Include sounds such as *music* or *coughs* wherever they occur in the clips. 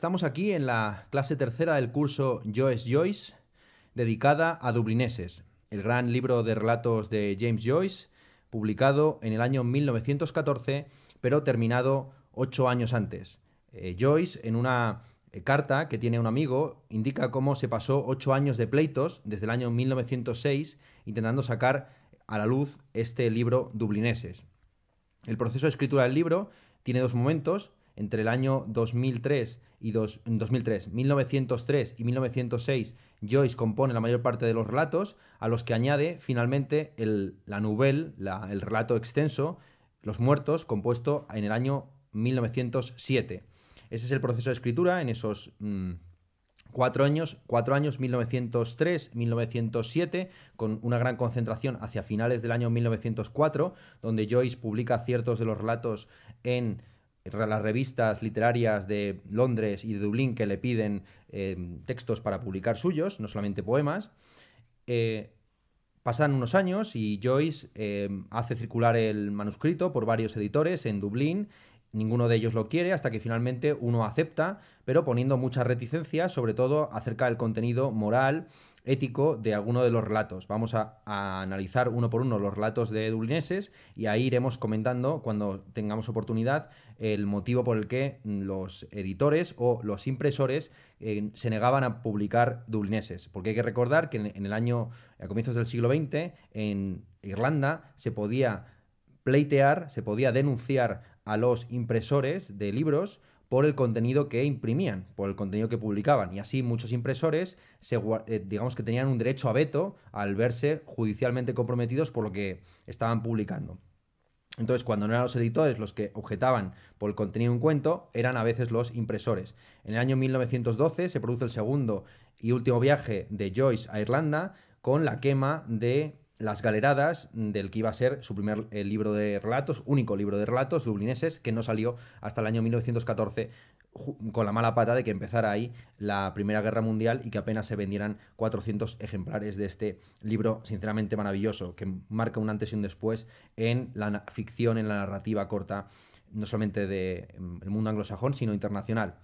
Estamos aquí en la clase tercera del curso Joyce Joyce, dedicada a Dublineses, el gran libro de relatos de James Joyce, publicado en el año 1914, pero terminado ocho años antes. Eh, Joyce, en una eh, carta que tiene un amigo, indica cómo se pasó ocho años de pleitos desde el año 1906 intentando sacar a la luz este libro Dublineses. El proceso de escritura del libro tiene dos momentos, entre el año 2003 y 2003, 1903 y 1906, Joyce compone la mayor parte de los relatos, a los que añade finalmente la novela, el relato extenso, Los Muertos, compuesto en el año 1907. Ese es el proceso de escritura en esos mm, cuatro años, cuatro años 1903-1907, con una gran concentración hacia finales del año 1904, donde Joyce publica ciertos de los relatos en las revistas literarias de Londres y de Dublín que le piden em, textos para publicar suyos, no solamente poemas. Eh, pasan unos años y Joyce em, hace circular el manuscrito por varios editores en Dublín. Ninguno de ellos lo quiere hasta que finalmente uno acepta, pero poniendo muchas reticencias, sobre todo acerca del contenido moral ético de alguno de los relatos. Vamos a, analizar uno por uno los relatos de dublineses y ahí iremos comentando cuando tengamos oportunidad el motivo por el que los editores o los impresores eh, se negaban a publicar dublineses. Porque hay que recordar que en el año, a comienzos del siglo XX, en Irlanda se podía pleitear, se podía denunciar a los impresores de libros por el contenido que imprimían, por el contenido que publicaban. Y así muchos impresores, eh, digamos que tenían un derecho a veto al verse judicialmente comprometidos por lo que estaban publicando. Entonces, cuando no eran los editores los que objetaban por el contenido de un cuento, eran a veces los impresores. En el año 1912 se produce el segundo y último viaje de Joyce a Irlanda con la quema de las Galeradas, mm, del que iba a ser su primer eh, libro de relatos, único libro de relatos dublineses, que no salió hasta el año 1914, con la mala pata de que empezara ahí la Primera Guerra Mundial y que apenas se vendieran 400 ejemplares de este libro sinceramente maravilloso, que marca un antes y un después en la ficción, en la narrativa corta, no solamente del mm, el mundo anglosajón, sino internacional.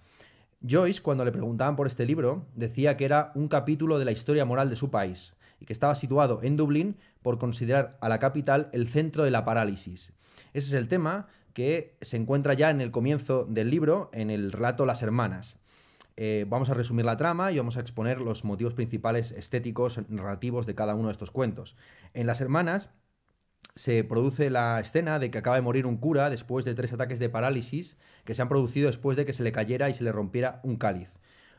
Joyce, cuando le preguntaban por este libro, decía que era un capítulo de la historia moral de su país, y que estaba situado en Dublín por considerar a la capital el centro de la parálisis. Ese es el tema que se encuentra ya en el comienzo del libro, en el relato Las Hermanas. Eh, vamos a resumir la trama y vamos a exponer los motivos principales estéticos, narrativos de cada uno de estos cuentos. En Las Hermanas se produce la escena de que acaba de morir un cura después de tres ataques de parálisis que se han producido después de que se le cayera y se le rompiera un cáliz.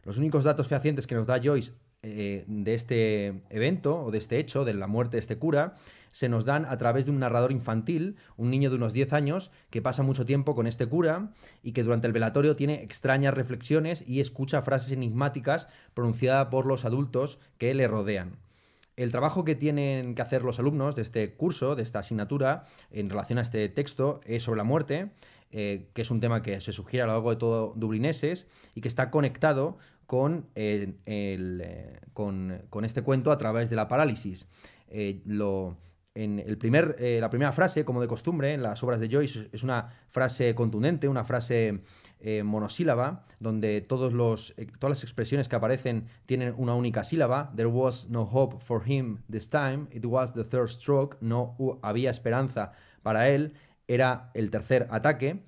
Los únicos datos fehacientes que nos da Joyce eh, de este evento o de este hecho, de la muerte de este cura, se nos dan a través de un narrador infantil, un niño de unos 10 años, que pasa mucho tiempo con este cura y que durante el velatorio tiene extrañas reflexiones y escucha frases enigmáticas pronunciadas por los adultos que le rodean. El trabajo que tienen que hacer los alumnos de este curso, de esta asignatura, en relación a este texto, es sobre la muerte, eh, que es un tema que se sugiere a lo largo de todo Dublineses y que está conectado eh, con, con, este cuento a través de la parálisis. Eh, en el primer, eh, la primera frase, como de costumbre, en las obras de Joyce es una frase contundente, una frase monosílaba, donde todos los, todas las expresiones que aparecen tienen una única sílaba. There was no hope for him this time. It was the third stroke. No había esperanza para él. Era el tercer ataque.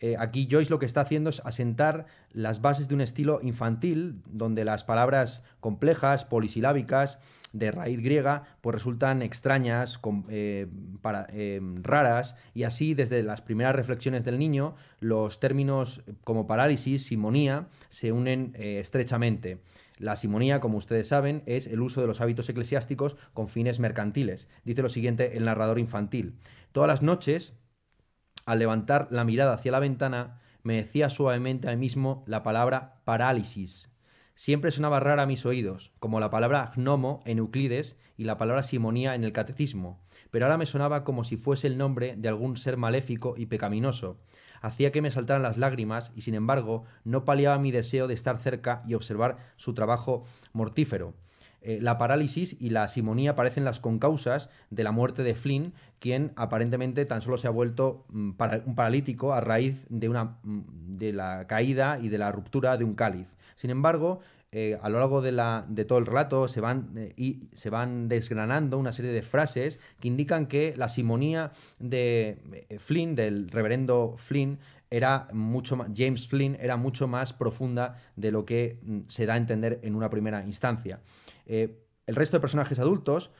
Eh, aquí Joyce lo que está haciendo es asentar las bases de un estilo infantil, donde las palabras complejas, polisilábicas, de raíz griega, pues resultan extrañas, eh, para, eh, raras, y así desde las primeras reflexiones del niño, los términos como parálisis, simonía, se unen estrechamente. La simonía, como ustedes saben, es el uso de los hábitos eclesiásticos con fines mercantiles. Dice lo siguiente el narrador infantil. Todas las noches al levantar la mirada hacia la ventana, me decía suavemente a mí mismo la palabra parálisis. Siempre sonaba rara a mis oídos, como la palabra gnomo en Euclides y la palabra simonía en el catecismo, pero ahora me sonaba como si fuese el nombre de algún ser maléfico y pecaminoso. Hacía que me saltaran las lágrimas y, sin embargo, no paliaba mi deseo de estar cerca y observar su trabajo mortífero. Eh, la parálisis y la simonía parecen las concausas de la muerte de Flynn, quien aparentemente tan solo se ha vuelto mm, un paralítico a raíz de, una, mm, de la caída y de la ruptura de un cáliz. Sin embargo, eh, a lo largo de, la, de, todo el relato se van, eh, y se van desgranando una serie de frases que indican que la simonía de Flynn, del reverendo Flynn, era mucho más, James Flynn era mucho más profunda de lo que mm, se da a entender en una primera instancia. Eh, el resto de personajes adultos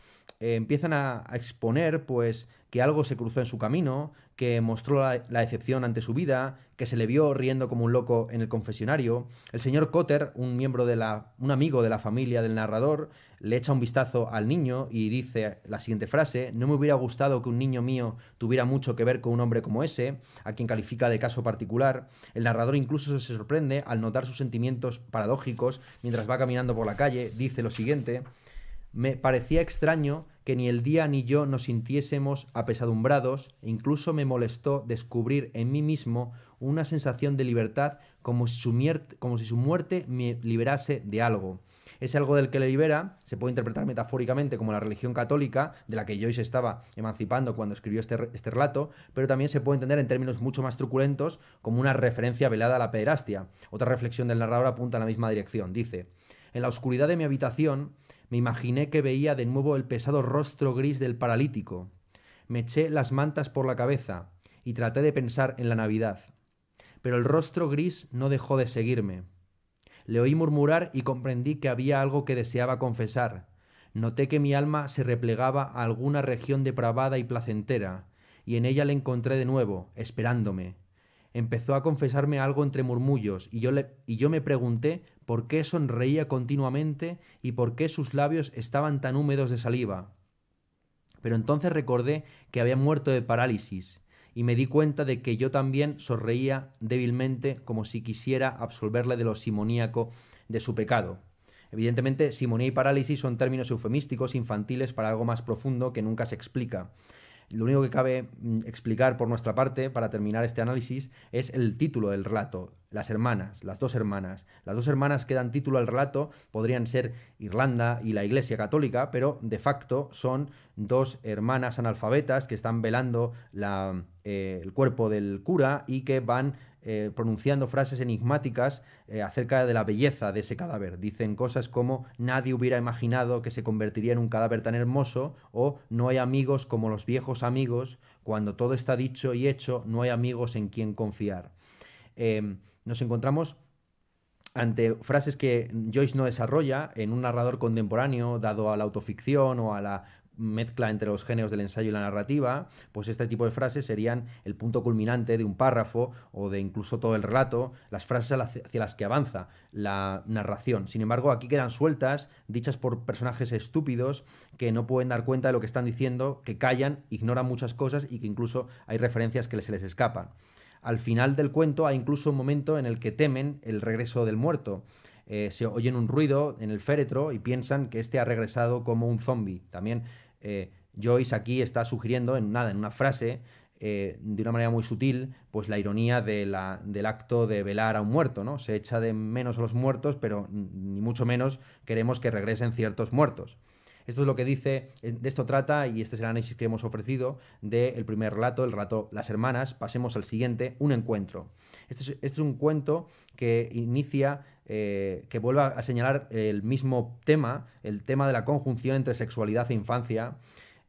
eh, empiezan a, exponer pues que algo se cruzó en su camino, que mostró la, la, decepción ante su vida, que se le vio riendo como un loco en el confesionario. El señor Cotter, un miembro de la un amigo de la familia del narrador, le echa un vistazo al niño y dice la siguiente frase: "No me hubiera gustado que un niño mío tuviera mucho que ver con un hombre como ese", a quien califica de caso particular. El narrador incluso se sorprende al notar sus sentimientos paradójicos mientras va caminando por la calle, dice lo siguiente: me parecía extraño que ni el día ni yo nos sintiésemos apesadumbrados e incluso me molestó descubrir en mí mismo una sensación de libertad como si su, como si su muerte me liberase de algo. Ese algo del que le libera se puede interpretar metafóricamente como la religión católica, de la que Joyce estaba emancipando cuando escribió este, este relato, pero también se puede entender en términos mucho más truculentos como una referencia velada a la pederastia. Otra reflexión del narrador apunta en la misma dirección. Dice, en la oscuridad de mi habitación me imaginé que veía de nuevo el pesado rostro gris del paralítico. Me eché las mantas por la cabeza y traté de pensar en la Navidad. Pero el rostro gris no dejó de seguirme. Le oí murmurar y comprendí que había algo que deseaba confesar. Noté que mi alma se replegaba a alguna región depravada y placentera, y en ella le encontré de nuevo, esperándome. Empezó a confesarme algo entre murmullos, y yo, y yo me pregunté por qué sonreía continuamente y por qué sus labios estaban tan húmedos de saliva. Pero entonces recordé que había muerto de parálisis, y me di cuenta de que yo también sonreía débilmente como si quisiera absolverle de lo simoníaco de su pecado. Evidentemente, simonía y parálisis son términos eufemísticos infantiles para algo más profundo que nunca se explica. Lo único que cabe mm, explicar por nuestra parte, para terminar este análisis, es el título del relato. Las hermanas, las dos hermanas. Las dos hermanas que dan título al relato podrían ser Irlanda y la Iglesia Católica, pero de facto son dos hermanas analfabetas que están velando eh, el cuerpo del cura y que van eh, pronunciando frases enigmáticas eh, acerca de la belleza de ese cadáver. Dicen cosas como nadie hubiera imaginado que se convertiría en un cadáver tan hermoso o no hay amigos como los viejos amigos, cuando todo está dicho y hecho, no hay amigos en quien confiar. Em, nos encontramos ante frases que Joyce no desarrolla en un narrador contemporáneo dado a la autoficción o a la mezcla entre los géneros del ensayo y la narrativa, pues este tipo de frases serían el punto culminante de un párrafo o de incluso todo el relato, las frases hacia las que avanza la narración. Sin embargo, aquí quedan sueltas, dichas por personajes estúpidos que no pueden dar cuenta de lo que están diciendo, que callan, ignoran muchas cosas y que incluso hay referencias que se les escapan. Al final del cuento hay incluso un momento en el que temen el regreso del muerto. Eh, se oyen un ruido en el féretro y piensan que este ha regresado como un zombie. También eh, Joyce aquí está sugiriendo en nada, en una frase, eh, de una manera muy sutil, pues la ironía del acto de velar a un muerto, ¿no? Se echa de menos a los muertos, pero ni mucho menos queremos que regresen ciertos muertos. Esto es lo que dice, eh, de esto trata, y este es el análisis que hemos ofrecido del primer relato, el relato Las Hermanas. Pasemos al siguiente, un encuentro. este es este un cuento que inicia eh, que vuelva a señalar el mismo tema, el tema de la conjunción entre sexualidad e infancia.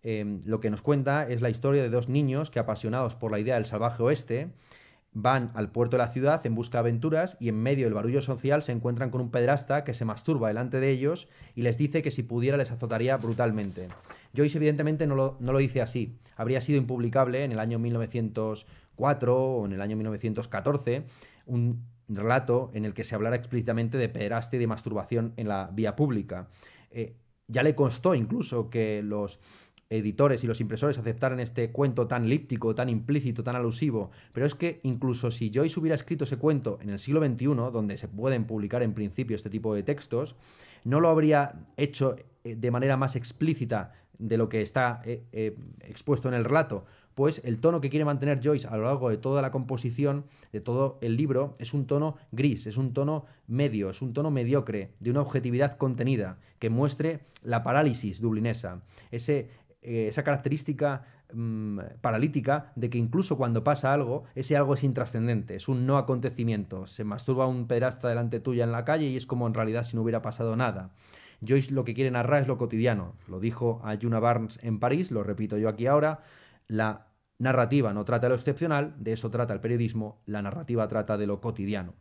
Em, lo que nos cuenta es la historia de dos niños que, apasionados por la idea del salvaje oeste, van al puerto de la ciudad en busca de aventuras y en medio del barullo social se encuentran con un pedrasta que se masturba delante de ellos y les dice que si pudiera les azotaría brutalmente. Joyce evidentemente no lo, no lo dice así. Habría sido impublicable en el año 1904 o en el año 1914 un relato en el que se hablara explícitamente de pederastia y de masturbación en la vía pública. Eh, ya le constó incluso que los editores y los impresores aceptaran este cuento tan líptico, tan implícito, tan alusivo, pero es que incluso si Joyce hubiera escrito ese cuento en el siglo XXI, donde se pueden publicar en principio este tipo de textos, no lo habría hecho eh, de manera más explícita de lo que está eh, expuesto en el relato, pues el tono que quiere mantener Joyce a lo largo de toda la composición, de todo el libro, es un tono gris, es un tono medio, es un tono mediocre, de una objetividad contenida, que muestre la parálisis dublinesa, ese, eh, esa característica mm, paralítica de que incluso cuando pasa algo, ese algo es intrascendente, es un no acontecimiento. Se masturba un perasta delante tuya en la calle y es como en realidad si no hubiera pasado nada. Joyce lo que quiere narrar es lo cotidiano. Lo dijo a Juna Barnes en París, lo repito yo aquí ahora. La Narrativa no trata de lo excepcional, de eso trata el periodismo, la narrativa trata de lo cotidiano.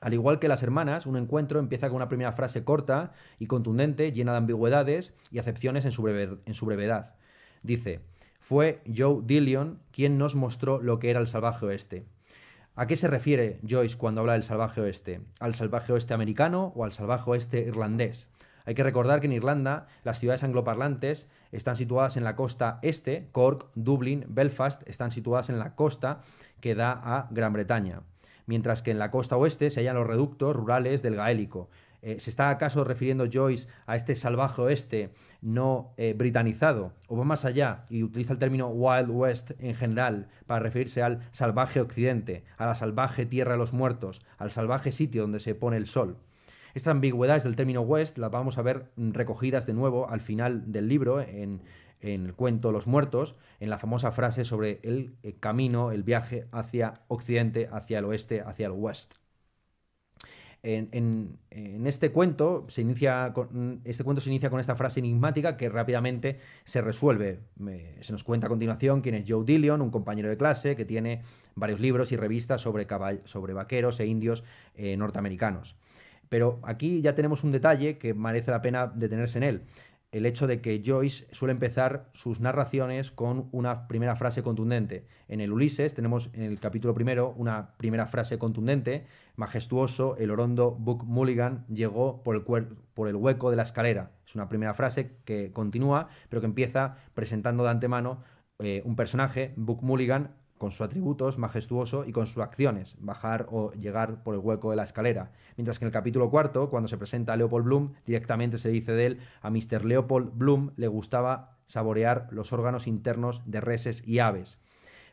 Al igual que las hermanas, un encuentro empieza con una primera frase corta y contundente, llena de ambigüedades y acepciones en su, brevedad. Dice, fue Joe Dillion quien nos mostró lo que era el salvaje oeste. ¿A qué se refiere Joyce cuando habla del salvaje oeste? ¿Al salvaje oeste americano o al salvaje oeste irlandés? Hay que recordar que en Irlanda las ciudades angloparlantes están situadas en la costa este, Cork, Dublín, Belfast están situadas en la costa que da a Gran Bretaña, mientras que en la costa oeste se hallan los reductos rurales del gaélico. Eh, ¿Se está acaso refiriendo Joyce a este salvaje oeste no eh, britanizado? ¿O va más allá y utiliza el término Wild West en general para referirse al salvaje occidente, a la salvaje tierra de los muertos, al salvaje sitio donde se pone el sol? Estas ambigüedades del término West las vamos a ver recogidas de nuevo al final del libro, en, el cuento Los Muertos, en la famosa frase sobre el eh, camino, el viaje hacia Occidente, hacia el oeste, hacia el West. En, este cuento se inicia con, este cuento se inicia con esta frase enigmática que rápidamente se resuelve. se nos cuenta a continuación quién es Joe Dillion, un compañero de clase que tiene varios libros y revistas sobre, vaqueros e indios eh, norteamericanos. Pero aquí ya tenemos un detalle que merece la pena detenerse en él. El hecho de que Joyce suele empezar sus narraciones con una primera frase contundente. En el Ulises tenemos en el capítulo primero una primera frase contundente. Majestuoso, el orondo Buck Mulligan llegó por el, por el hueco de la escalera. Es una primera frase que continúa, pero que empieza presentando de antemano eh, un personaje, Buck Mulligan, con sus atributos majestuoso y con sus acciones, bajar o llegar por el hueco de la escalera. Mientras que en el capítulo cuarto, cuando se presenta a Leopold Bloom, directamente se dice de él, a Mr. Leopold Bloom le gustaba saborear los órganos internos de reses y aves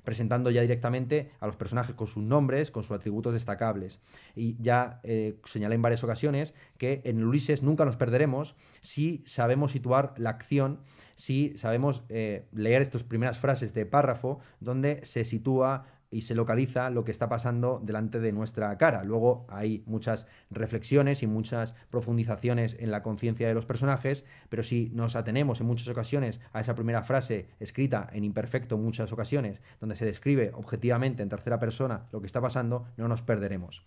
presentando ya directamente a los personajes con sus nombres, con sus atributos destacables. Y ya eh, señalé en varias ocasiones que en Ulises nunca nos perderemos si sabemos situar la acción si sabemos eh, leer estas primeras frases de párrafo donde se sitúa y se localiza lo que está pasando delante de nuestra cara. Luego hay muchas reflexiones y muchas profundizaciones en la conciencia de los personajes, pero si nos atenemos en muchas ocasiones a esa primera frase escrita en imperfecto muchas ocasiones, donde se describe objetivamente en tercera persona lo que está pasando, no nos perderemos.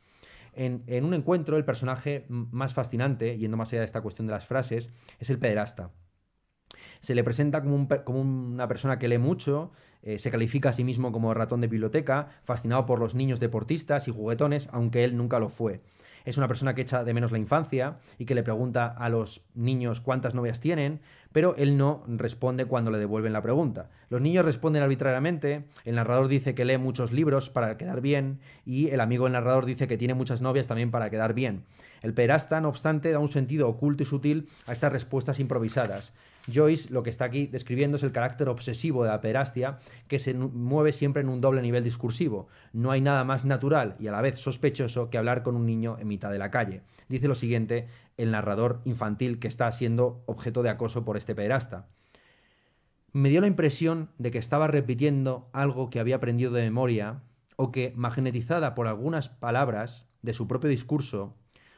En, en un encuentro, el personaje más fascinante, yendo más allá de esta cuestión de las frases, es el pederasta se le presenta como, una persona que lee mucho, eh, se califica a sí mismo como ratón de biblioteca, fascinado por los niños deportistas y juguetones, aunque él nunca lo fue. Es una persona que echa de menos la infancia y que le pregunta a los niños cuántas novias tienen, pero él no responde cuando le devuelven la pregunta. Los niños responden arbitrariamente, el narrador dice que lee muchos libros para quedar bien y el amigo del narrador dice que tiene muchas novias también para quedar bien. El perasta, no obstante, da un sentido oculto y sutil a estas respuestas improvisadas. Joyce lo que está aquí describiendo es el carácter obsesivo de la perastia que se mueve siempre en un doble nivel discursivo. No hay nada más natural y a la vez sospechoso que hablar con un niño en mitad de la calle. Dice lo siguiente el narrador infantil que está siendo objeto de acoso por este pederasta. Me dio la impresión de que estaba repitiendo algo que había aprendido de memoria o que, magnetizada por algunas palabras de su propio discurso,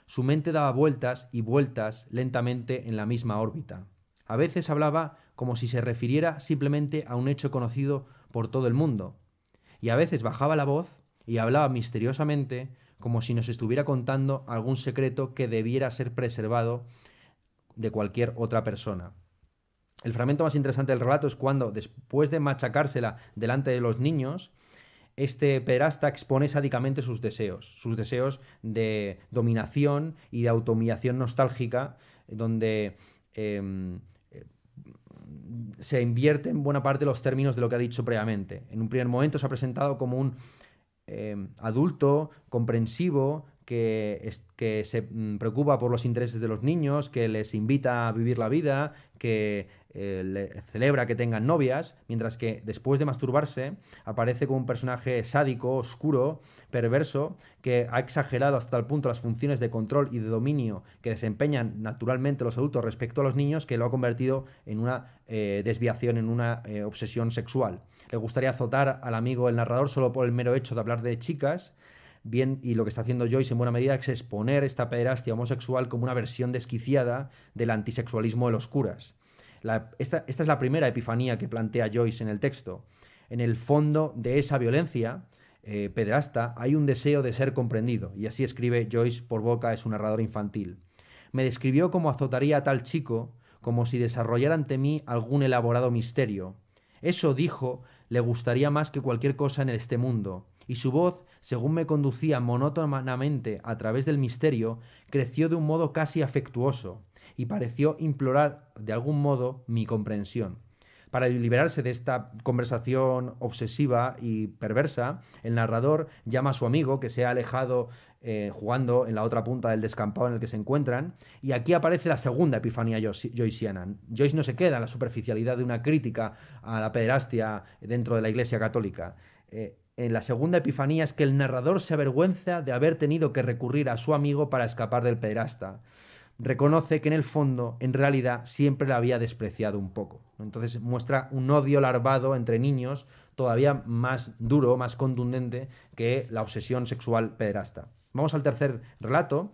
su mente daba vueltas y vueltas lentamente en la misma órbita. A veces hablaba como si se refiriera simplemente a un hecho conocido por todo el mundo, y a veces bajaba la voz y hablaba misteriosamente como si nos estuviera contando algún secreto que debiera ser preservado de cualquier otra persona. El fragmento más interesante del relato es cuando, después de machacársela delante de los niños, este perasta expone sádicamente sus deseos, sus deseos de dominación y de automiación nostálgica, donde em, se invierte en buena parte los términos de lo que ha dicho previamente. En un primer momento se ha presentado como un eh, adulto, comprensivo, que, se mm, preocupa por los intereses de los niños, que les invita a vivir la vida, que eh, celebra que tengan novias, mientras que después de masturbarse aparece como un personaje sádico, oscuro, perverso, que ha exagerado hasta el punto las funciones de control y de dominio que desempeñan naturalmente los adultos respecto a los niños, que lo ha convertido en una eh, desviación, en una eh, obsesión sexual. Le gustaría azotar al amigo el narrador solo por el mero hecho de hablar de chicas y lo que está haciendo Joyce en buena medida es exponer esta pederastia homosexual como una versión desquiciada del antisexualismo de los curas. esta, es la primera epifanía que plantea Joyce en el texto. En el fondo de esa violencia, eh, pederasta, hay un deseo de ser comprendido, y así escribe Joyce por boca de su narrador infantil. Me describió como azotaría a tal chico, como si desarrollara ante mí algún elaborado misterio. Eso dijo, le gustaría más que cualquier cosa en este mundo, y su voz según me conducía monótonamente a través del misterio, creció de un modo casi afectuoso y pareció implorar de algún modo mi comprensión. Para liberarse de esta conversación obsesiva y perversa, el narrador llama a su amigo que se ha alejado eh, jugando en la otra punta del descampado en el que se encuentran, y aquí aparece la segunda epifanía joyciana. Joyce no se queda en la superficialidad de una crítica a la pederastia dentro de la Iglesia Católica. Eh, en eh, la segunda epifanía es que el narrador se avergüenza de haber tenido que recurrir a su amigo para escapar del pederasta. Reconoce que en el fondo, en realidad, siempre la había despreciado un poco. Entonces muestra un odio larvado entre niños todavía más duro, más contundente que la obsesión sexual pederasta. Vamos al tercer relato,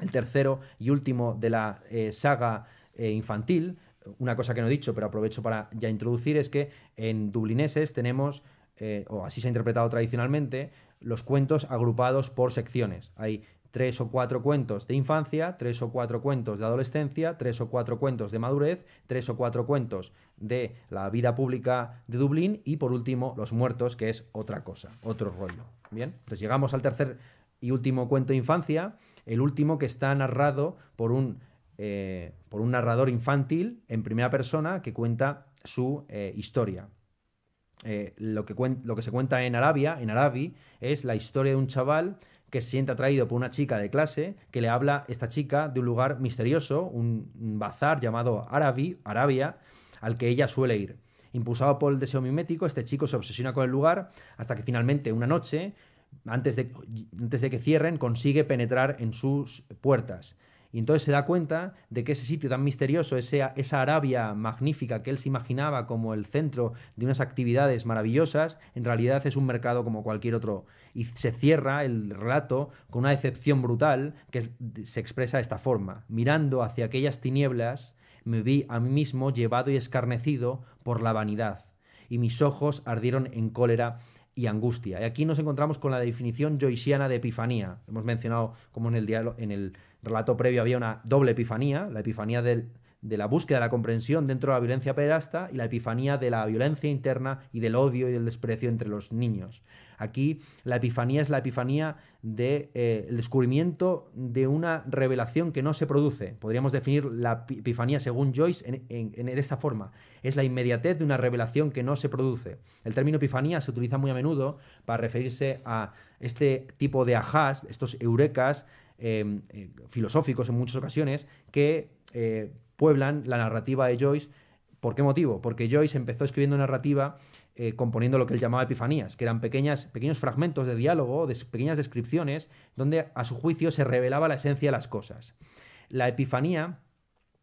el tercero y último de la eh, saga eh, infantil. Una cosa que no he dicho, pero aprovecho para ya introducir, es que en Dublineses tenemos eh, o así se ha interpretado tradicionalmente, los cuentos agrupados por secciones. Hay tres o cuatro cuentos de infancia, tres o cuatro cuentos de adolescencia, tres o cuatro cuentos de madurez, tres o cuatro cuentos de la vida pública de Dublín y por último Los Muertos, que es otra cosa, otro rollo. Bien, entonces llegamos al tercer y último cuento de infancia, el último que está narrado por un, eh, por un narrador infantil en primera persona que cuenta su eh, historia. Eh, lo, que lo que se cuenta en Arabia, en Arabi, es la historia de un chaval que se siente atraído por una chica de clase, que le habla esta chica de un lugar misterioso, un bazar llamado Arabi, Arabia, al que ella suele ir. Impulsado por el deseo mimético, este chico se obsesiona con el lugar hasta que finalmente una noche, antes de, antes de que cierren, consigue penetrar en sus puertas. Y entonces se da cuenta de que ese sitio tan misterioso, esa Arabia magnífica que él se imaginaba como el centro de unas actividades maravillosas, en realidad es un mercado como cualquier otro. Y se cierra el relato con una decepción brutal que se expresa de esta forma. Mirando hacia aquellas tinieblas, me vi a mí mismo llevado y escarnecido por la vanidad, y mis ojos ardieron en cólera y angustia. Y aquí nos encontramos con la definición joysiana de epifanía. Hemos mencionado como en el, diálogo, en el relato previo había una doble epifanía, la epifanía de la búsqueda de la comprensión dentro de la violencia pederasta y la epifanía de la violencia interna y del odio y del desprecio entre los niños. Aquí la epifanía es la epifanía del de, eh, descubrimiento de una revelación que no se produce. Podríamos definir la epifanía según Joyce en, de esta forma. Es la inmediatez de una revelación que no se produce. El término epifanía se utiliza muy a menudo para referirse a este tipo de ajás, estos eurekas, Em, eh, filosóficos en muchas ocasiones que eh, pueblan la narrativa de Joyce. ¿Por qué motivo? Porque Joyce empezó escribiendo narrativa eh, componiendo lo que él llamaba epifanías, que eran pequeñas, pequeños fragmentos de diálogo, de, pequeñas descripciones, donde a su juicio se revelaba la esencia de las cosas. La epifanía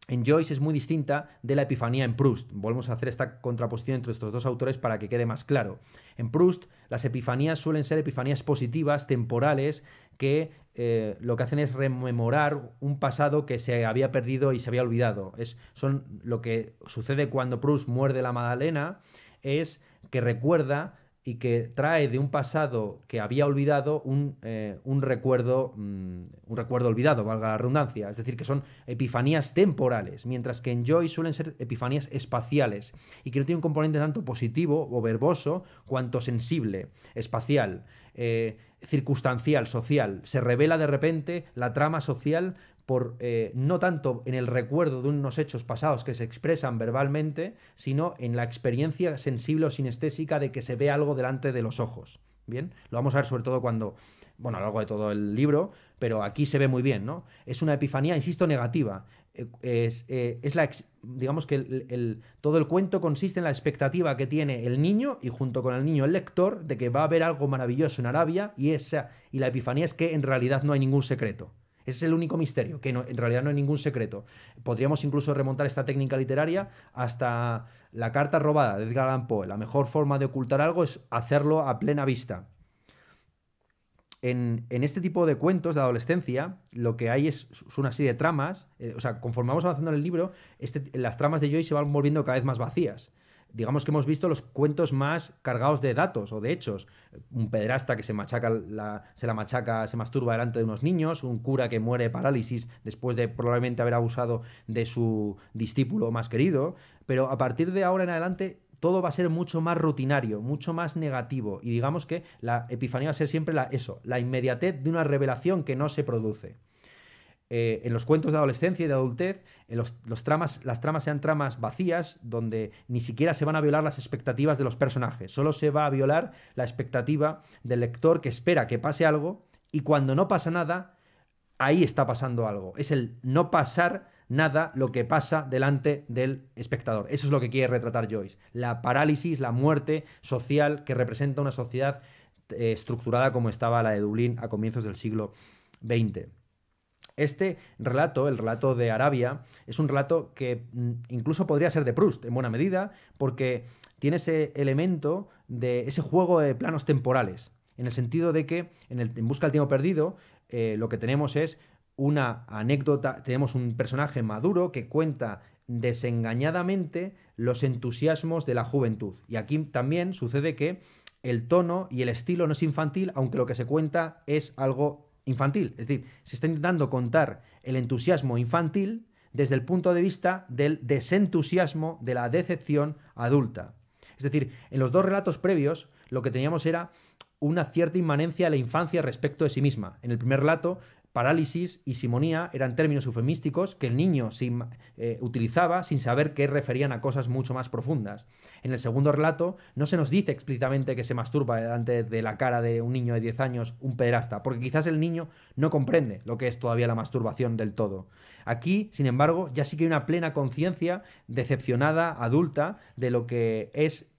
en Joyce es muy distinta de la epifanía en Proust. Volvemos a hacer esta contraposición entre estos dos autores para que quede más claro. En Proust, las epifanías suelen ser epifanías positivas, temporales, que eh, lo que hacen es rememorar un pasado que se había perdido y se había olvidado. Es, son lo que sucede cuando Proust muerde la Magdalena es que recuerda y que trae de un pasado que había olvidado un, eh, recuerdo mm, un recuerdo olvidado, valga la redundancia. Es decir, que son epifanías temporales, mientras que en Joy suelen ser epifanías espaciales y que no tiene un componente tanto positivo o verboso cuanto sensible, espacial. Eh, circunstancial, social. Se revela de repente la trama social por eh, no tanto en el recuerdo de unos hechos pasados que se expresan verbalmente, sino en la experiencia sensible o sinestésica de que se ve algo delante de los ojos. Bien, lo vamos a ver sobre todo cuando, bueno, a lo largo de todo el libro, pero aquí se ve muy bien, ¿no? Es una epifanía, insisto, negativa. Eh, es, la, digamos que todo el cuento consiste en la expectativa que tiene el niño y junto con el niño el lector de que va a haber algo maravilloso en Arabia y, esa, y la epifanía es que en realidad no hay ningún secreto. Ese es el único misterio, que en realidad no hay ningún secreto. Podríamos incluso remontar esta técnica literaria hasta la carta robada de Edgar Allan Poe. La mejor forma de ocultar algo es hacerlo a plena vista en, este tipo de cuentos de adolescencia, lo que hay es, una serie de tramas. Eh, o sea, conformamos avanzando en el libro, este, las tramas de Joy se van volviendo cada vez más vacías. Digamos que hemos visto los cuentos más cargados de datos o de hechos. Un pedrasta que se, machaca se la machaca, se masturba delante de unos niños, un cura que muere de parálisis después de probablemente haber abusado de su discípulo más querido. Pero a partir de ahora en adelante todo va a ser mucho más rutinario, mucho más negativo. Y digamos que la epifanía va a ser siempre la, eso, la inmediatez de una revelación que no se produce. Eh, en los cuentos de adolescencia y de adultez, los tramas, las tramas sean tramas vacías, donde ni siquiera se van a violar las expectativas de los personajes, solo se va a violar la expectativa del lector que espera que pase algo y cuando no pasa nada, ahí está pasando algo. Es el no pasar nada lo que pasa delante del espectador. Eso es lo que quiere retratar Joyce. La parálisis, la muerte social que representa una sociedad eh, estructurada como estaba la de Dublín a comienzos del siglo XX. Este relato, el relato de Arabia, es un relato que mm, incluso podría ser de Proust en buena medida, porque tiene ese elemento de ese juego de planos temporales, en el sentido de que en, Busca el Tiempo Perdido eh, lo que tenemos es una anécdota, tenemos un personaje maduro que cuenta desengañadamente los entusiasmos de la juventud. Y aquí también sucede que el tono y el estilo no es infantil, aunque lo que se cuenta es algo infantil. Es decir, se está intentando contar el entusiasmo infantil desde el punto de vista del desentusiasmo de la decepción adulta. Es decir, en los dos relatos previos lo que teníamos era una cierta inmanencia a la infancia respecto de sí misma. En el primer relato, parálisis y simonía eran términos eufemísticos que el niño eh, utilizaba sin saber que referían a cosas mucho más profundas. En el segundo relato no se nos dice explícitamente que se masturba delante de la cara de un niño de 10 años un pederasta, porque quizás el niño no comprende lo que es todavía la masturbación del todo. Aquí, sin embargo, ya sí que hay una plena conciencia decepcionada, adulta, de lo que es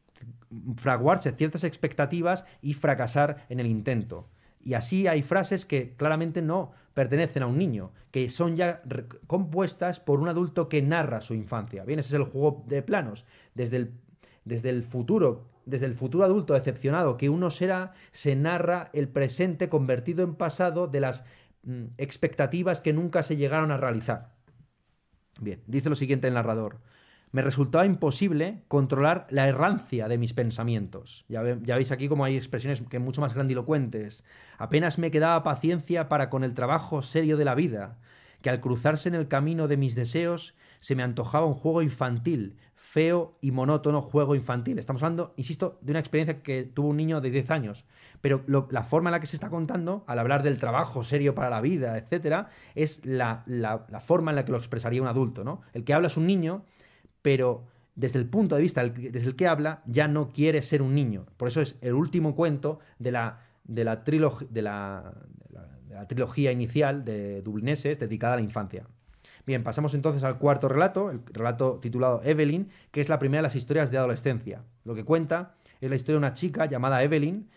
fraguarse ciertas expectativas y fracasar en el intento. Y así hay frases que claramente no pertenecen a un niño, que son ya compuestas por un adulto que narra su infancia. Bien, ese es el juego de planos. Desde el, desde el futuro, desde el futuro adulto decepcionado que uno será, se narra el presente convertido en pasado de las mm, expectativas que nunca se llegaron a realizar. Bien, dice lo siguiente el narrador me resultaba imposible controlar la errancia de mis pensamientos. Ya, veis aquí como hay expresiones que mucho más grandilocuentes. Apenas me quedaba paciencia para con el trabajo serio de la vida, que al cruzarse en el camino de mis deseos se me antojaba un juego infantil, feo y monótono juego infantil. Estamos hablando, insisto, de una experiencia que tuvo un niño de 10 años, pero la forma en la que se está contando, al hablar del trabajo serio para la vida, etcétera, es la, la forma en la que lo expresaría un adulto, ¿no? El que habla es un niño pero desde el punto de vista desde el que habla, ya no quiere ser un niño. Por eso es el último cuento de la, la, trilogía inicial de Dublineses dedicada a la infancia. Bien, pasamos entonces al cuarto relato, el relato titulado Evelyn, que es la primera de las historias de adolescencia. Lo que cuenta es la historia de una chica llamada Evelyn.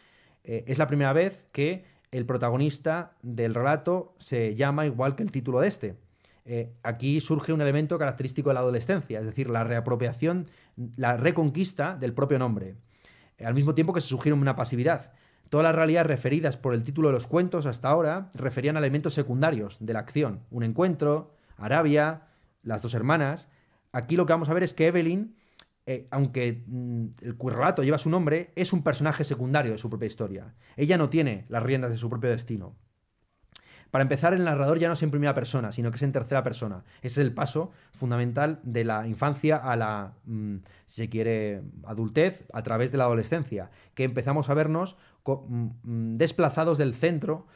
Eh, es la primera vez que el protagonista del relato se llama igual que el título de este. Eh, aquí surge un elemento característico de la adolescencia, es decir, la reapropiación, la reconquista del propio nombre, eh, al mismo tiempo que se sugiere una pasividad. Todas las realidades referidas por el título de los cuentos hasta ahora referían a elementos secundarios de la acción, un encuentro, Arabia, las dos hermanas. Aquí lo que vamos a ver es que Evelyn, eh, aunque mm, el relato lleva su nombre, es un personaje secundario de su propia historia. Ella no tiene las riendas de su propio destino. Para empezar, el narrador ya no es en primera persona, sino que es en tercera persona. Ese es el paso fundamental de la infancia a la, mm, se quiere, adultez a través de la adolescencia, que empezamos a vernos mm, mm, desplazados del centro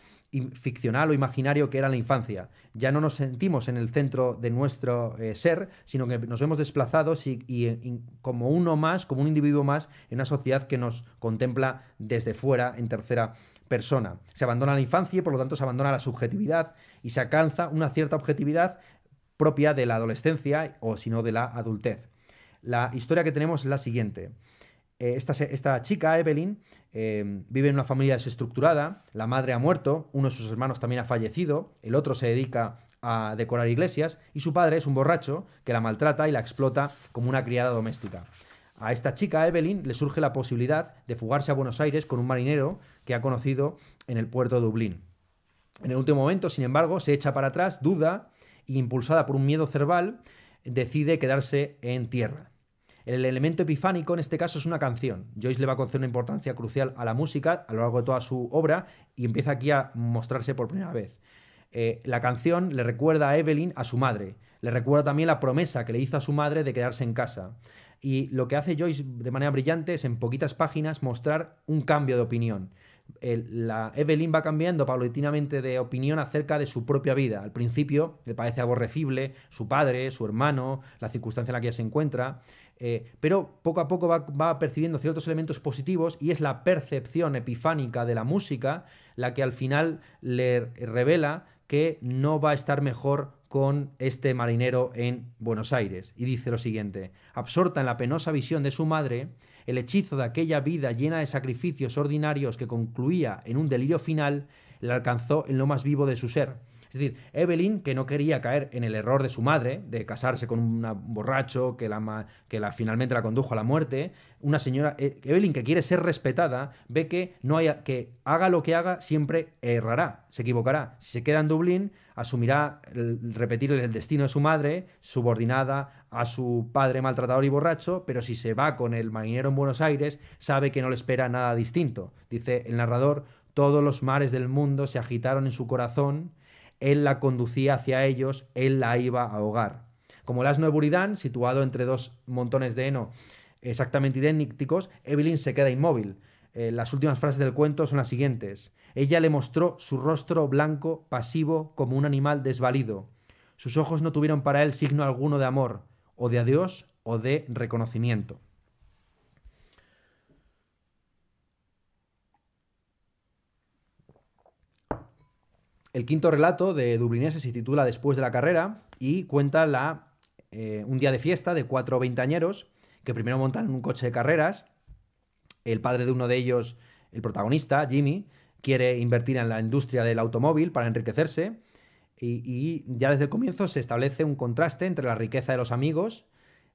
ficcional o imaginario que era la infancia. Ya no nos sentimos en el centro de nuestro eh, ser, sino que nos vemos desplazados y, eh, como uno más, como un individuo más, en una sociedad que nos contempla desde fuera, en tercera persona persona. Se abandona la infancia y por lo tanto se abandona la subjetividad y se alcanza una cierta objetividad propia de la adolescencia o si no de la adultez. La historia que tenemos es la siguiente. Eh, esta, chica, Evelyn, eh, vive en una familia desestructurada, la madre ha muerto, uno de sus hermanos también ha fallecido, el otro se dedica a decorar iglesias y su padre es un borracho que la maltrata y la explota como una criada doméstica a esta chica, Evelyn, le surge la posibilidad de fugarse a Buenos Aires con un marinero que ha conocido en el puerto de Dublín. En el último momento, sin embargo, se echa para atrás, duda, y, impulsada por un miedo cerval, decide quedarse en tierra. El elemento epifánico en este caso es una canción. Joyce le va a conceder una importancia crucial a la música a lo largo de toda su obra y empieza aquí a mostrarse por primera vez. Eh, la canción le recuerda a Evelyn a su madre, le recuerda también la promesa que le hizo a su madre de quedarse en casa. Y lo que hace Joyce de manera brillante es en poquitas páginas mostrar un cambio de opinión. la Evelyn va cambiando paulatinamente de opinión acerca de su propia vida. Al principio le parece aborrecible su padre, su hermano, la circunstancia en la que ya se encuentra, eh, pero poco a poco va, va, percibiendo ciertos elementos positivos y es la percepción epifánica de la música la que al final le revela que no va a estar mejor con este marinero en Buenos Aires, y dice lo siguiente, absorta en la penosa visión de su madre, el hechizo de aquella vida llena de sacrificios ordinarios que concluía en un delirio final, la alcanzó en lo más vivo de su ser es decir, Evelyn, que no quería caer en el error de su madre, de casarse con un borracho que, la, que la, finalmente la condujo a la muerte, una señora, eh, Evelyn, que quiere ser respetada, ve que, no haya, que haga lo que haga, siempre errará, se equivocará. Si se queda en Dublín, asumirá repetir el destino de su madre, subordinada a su padre maltratador y borracho, pero si se va con el marinero en Buenos Aires, sabe que no le espera nada distinto. Dice el narrador, todos los mares del mundo se agitaron en su corazón él la conducía hacia ellos, él la iba a ahogar. Como el asno de Buridán, situado entre dos montones de heno exactamente idénticos, Evelyn se queda inmóvil. Eh, las últimas frases del cuento son las siguientes. Ella le mostró su rostro blanco, pasivo, como un animal desvalido. Sus ojos no tuvieron para él signo alguno de amor, o de adiós, o de reconocimiento. El quinto relato de Dublinese se titula Después de la carrera y cuenta la, eh, un día de fiesta de cuatro veintañeros que primero montan un coche de carreras. El padre de uno de ellos, el protagonista, Jimmy, quiere invertir en la industria del automóvil para enriquecerse y, y ya desde el comienzo se establece un contraste entre la riqueza de los amigos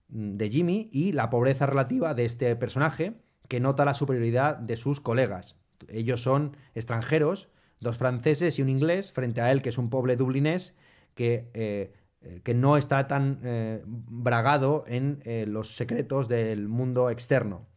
mm, de Jimmy y la pobreza relativa de este personaje que nota la superioridad de sus colegas. Ellos son extranjeros dos franceses y un inglés, frente a él, que es un pobre dublinés, que, eh, eh, que no está tan eh, bragado en los secretos del mundo externo.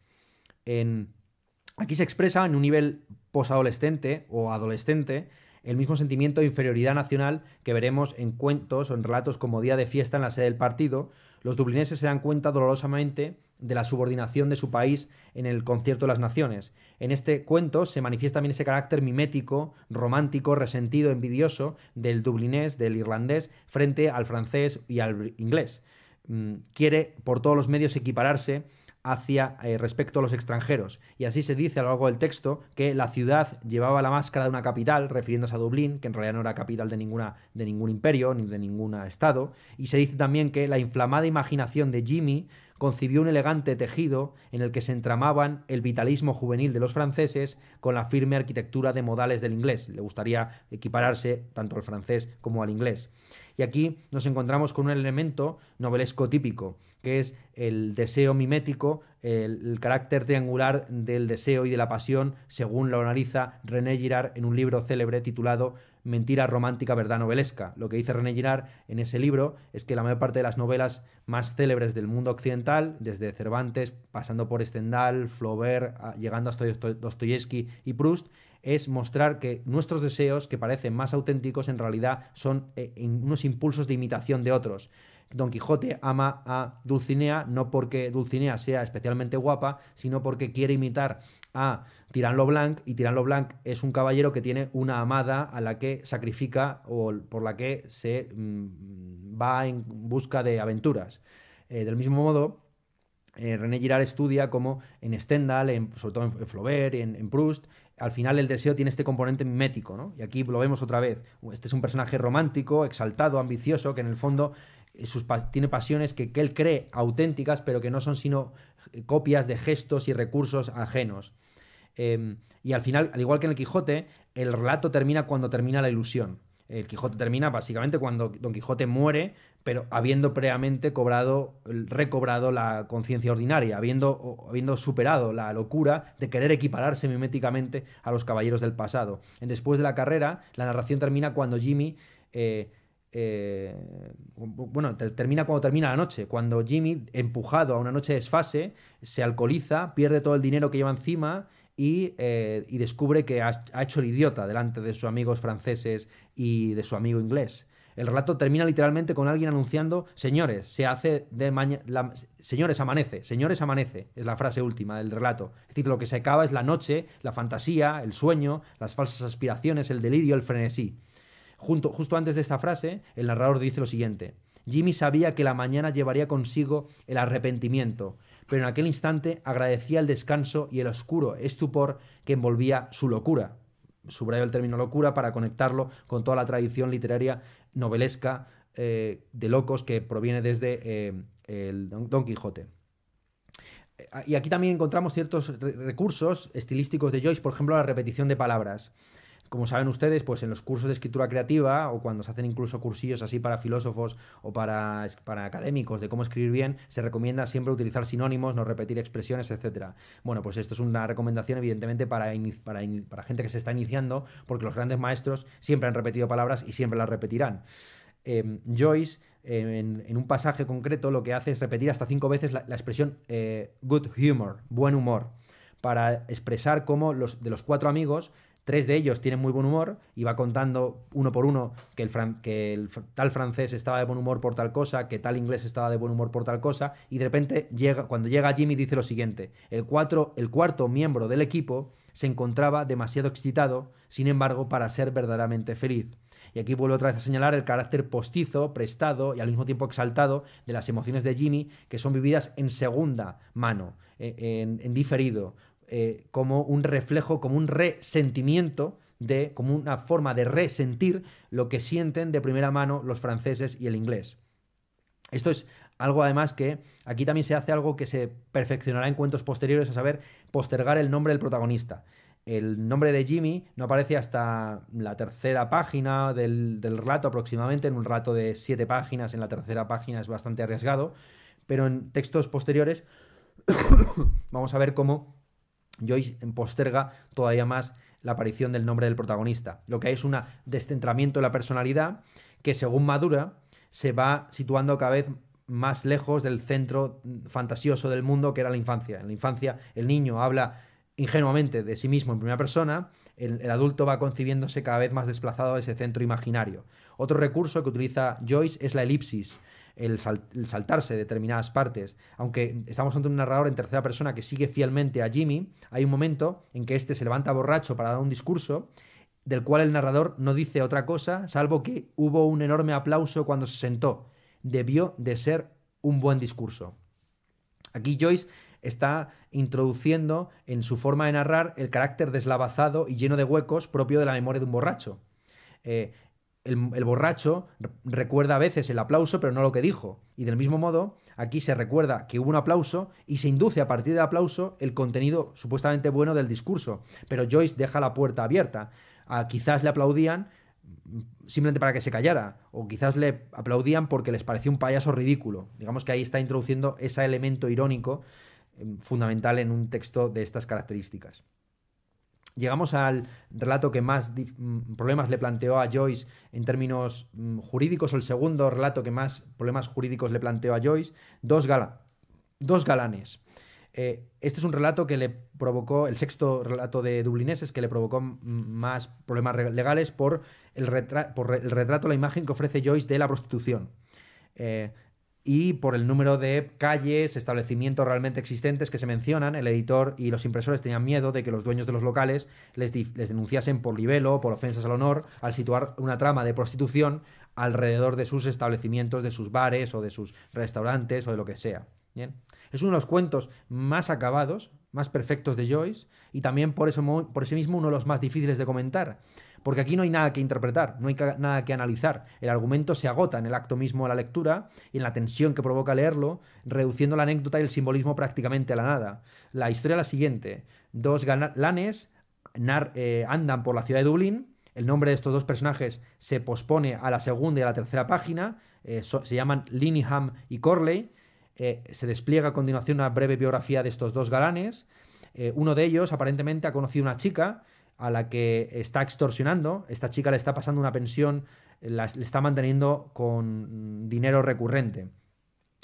Aquí se expresa en un nivel posadolescente o adolescente el mismo sentimiento de inferioridad nacional que veremos en cuentos o en relatos como Día de Fiesta en la sede del partido. Los dublineses se dan cuenta dolorosamente de la subordinación de su país en el concierto de las naciones en este cuento se manifiesta también ese carácter mimético, romántico, resentido, envidioso del dublinés, del irlandés, frente al francés y al inglés. Mm, quiere por todos los medios equipararse hacia eh, respecto a los extranjeros. Y así se dice a lo largo del texto que la ciudad llevaba la máscara de una capital, refiriéndose a Dublín, que en realidad no era capital de, ninguna, de ningún imperio ni de ningún estado. Y se dice también que la inflamada imaginación de Jimmy concibió un elegante tejido en el que se entramaban el vitalismo juvenil de los franceses con la firme arquitectura de modales del inglés. Le gustaría equipararse tanto al francés como al inglés. Y aquí nos encontramos con un elemento novelesco típico, que es el deseo mimético, el, carácter triangular del deseo y de la pasión, según lo analiza René Girard en un libro célebre titulado mentira romántica, verdad novelesca. Lo que dice René Girard en ese libro es que la mayor parte de las novelas más célebres del mundo occidental, desde Cervantes, pasando por Stendhal, Flaubert, llegando hasta Dostoyevsky y Proust, es mostrar que nuestros deseos, que parecen más auténticos, en realidad son eh, unos impulsos de imitación de otros. Don Quijote ama a Dulcinea no porque Dulcinea sea especialmente guapa, sino porque quiere imitar a Tirán Blanc y Tirán Blanc es un caballero que tiene una amada a la que sacrifica o por la que se mm, va en busca de aventuras. Eh, del mismo modo, eh, René Girard estudia cómo en Stendhal, en, sobre todo en, Flaubert, en, en, Proust, al final el deseo tiene este componente mimético, Y aquí lo vemos otra vez. Este es un personaje romántico, exaltado, ambicioso, que en el fondo tiene pasiones que, él cree auténticas, pero que no son sino eh, copias de gestos y recursos ajenos. Em, y al final, al igual que en el Quijote, el relato termina cuando termina la ilusión. El Quijote termina básicamente cuando Don Quijote muere, pero habiendo previamente cobrado, recobrado la conciencia ordinaria, habiendo, habiendo, superado la locura de querer equipararse miméticamente a los caballeros del pasado. Después de la carrera, la narración termina cuando Jimmy eh, eh, bueno, termina cuando termina la noche, cuando Jimmy, empujado a una noche de desfase, se alcoholiza, pierde todo el dinero que lleva encima eh, y, descubre que ha, ha, hecho el idiota delante de sus amigos franceses y de su amigo inglés. El relato termina literalmente con alguien anunciando, señores, se hace de mañana, señores, amanece, señores, amanece, es la frase última del relato. Es decir, lo que se acaba es la noche, la fantasía, el sueño, las falsas aspiraciones, el delirio, el frenesí justo antes de esta frase, el narrador dice lo siguiente. Jimmy sabía que la mañana llevaría consigo el arrepentimiento, pero en aquel instante agradecía el descanso y el oscuro estupor que envolvía su locura. Subrayo el término locura para conectarlo con toda la tradición literaria novelesca eh, de locos que proviene desde eh, el Don Quijote. Eh, y aquí también encontramos ciertos recursos estilísticos de Joyce, por ejemplo, la repetición de palabras. Como saben ustedes, pues en los cursos de escritura creativa o cuando se hacen incluso cursillos así para filósofos o para, académicos de cómo escribir bien, se recomienda siempre utilizar sinónimos, no repetir expresiones, etc. Bueno, pues esto es una recomendación evidentemente para, gente que se está iniciando, porque los grandes maestros siempre han repetido palabras y siempre las repetirán. Em, Joyce, em, en, un pasaje concreto, lo que hace es repetir hasta cinco veces la, expresión eh, good humor, buen humor, para expresar cómo los, de los cuatro amigos, Tres de ellos tienen muy buen humor y va contando uno por uno que el, tal francés estaba de buen humor por tal cosa, que tal inglés estaba de buen humor por tal cosa, y de repente llega, cuando llega Jimmy dice lo siguiente, el, cuatro, el cuarto miembro del equipo se encontraba demasiado excitado, sin embargo, para ser verdaderamente feliz. Y aquí vuelvo otra vez a señalar el carácter postizo, prestado y al mismo tiempo exaltado de las emociones de Jimmy que son vividas en segunda mano, eh, en diferido. Eh, como un reflejo, como un resentimiento de, como una forma de resentir lo que sienten de primera mano los franceses y el inglés. Esto es algo además que aquí también se hace algo que se perfeccionará en cuentos posteriores, a saber, postergar el nombre del protagonista. El nombre de Jimmy no aparece hasta la tercera página del, del relato aproximadamente, en un rato de siete páginas, en la tercera página es bastante arriesgado, pero en textos posteriores *coughs* vamos a ver cómo Joyce posterga todavía más la aparición del nombre del protagonista. Lo que hay es un descentramiento de la personalidad que según madura se va situando cada vez más lejos del centro fantasioso del mundo que era la infancia. En la infancia el niño habla ingenuamente de sí mismo en primera persona, el, adulto va concibiéndose cada vez más desplazado a ese centro imaginario. Otro recurso que utiliza Joyce es la elipsis, el, saltarse determinadas partes. Aunque estamos ante un narrador en tercera persona que sigue fielmente a Jimmy, hay un momento en que este se levanta borracho para dar un discurso del cual el narrador no dice otra cosa, salvo que hubo un enorme aplauso cuando se sentó. Debió de ser un buen discurso. Aquí Joyce está introduciendo en su forma de narrar el carácter deslavazado y lleno de huecos propio de la memoria de un borracho. Eh, el, borracho recuerda a veces el aplauso, pero no lo que dijo. Y del mismo modo, aquí se recuerda que hubo un aplauso y se induce a partir del aplauso el contenido supuestamente bueno del discurso. Pero Joyce deja la puerta abierta. quizás le aplaudían mm, simplemente para que se callara, o quizás le aplaudían porque les parecía un payaso ridículo. Digamos que ahí está introduciendo ese elemento irónico mm, fundamental en un texto de estas características. Llegamos al relato que más mm, problemas le planteó a Joyce en términos mm, jurídicos, o el segundo relato que más problemas jurídicos le planteó a Joyce, dos, galanes. Eh, este es un relato que le provocó, el sexto relato de Dublineses, que le provocó mm, más problemas legales por el, retrato, la imagen que ofrece Joyce de la prostitución. Eh, y por el número de calles, establecimientos realmente existentes que se mencionan, el editor y los impresores tenían miedo de que los dueños de los locales les, denunciasen por libelo, por ofensas al honor, al situar una trama de prostitución alrededor de sus establecimientos, de sus bares o de sus restaurantes o de lo que sea. ¿Bien? Es uno de los cuentos más acabados, más perfectos de Joyce y también por, eso, por ese mismo uno de los más difíciles de comentar porque aquí no hay nada que interpretar, no hay nada que analizar. El argumento se agota en el acto mismo de la lectura y en la tensión que provoca leerlo, reduciendo la anécdota y el simbolismo prácticamente a la nada. La historia es la siguiente. Dos galanes eh, andan por la ciudad de Dublín, el nombre de estos dos personajes se pospone a la segunda y a la tercera página, eh, se llaman Linningham y Corley, eh, se despliega a continuación una breve biografía de estos dos galanes, uno de ellos aparentemente ha conocido una chica a la que está extorsionando. Esta chica le está pasando una pensión, la, le está manteniendo con dinero recurrente.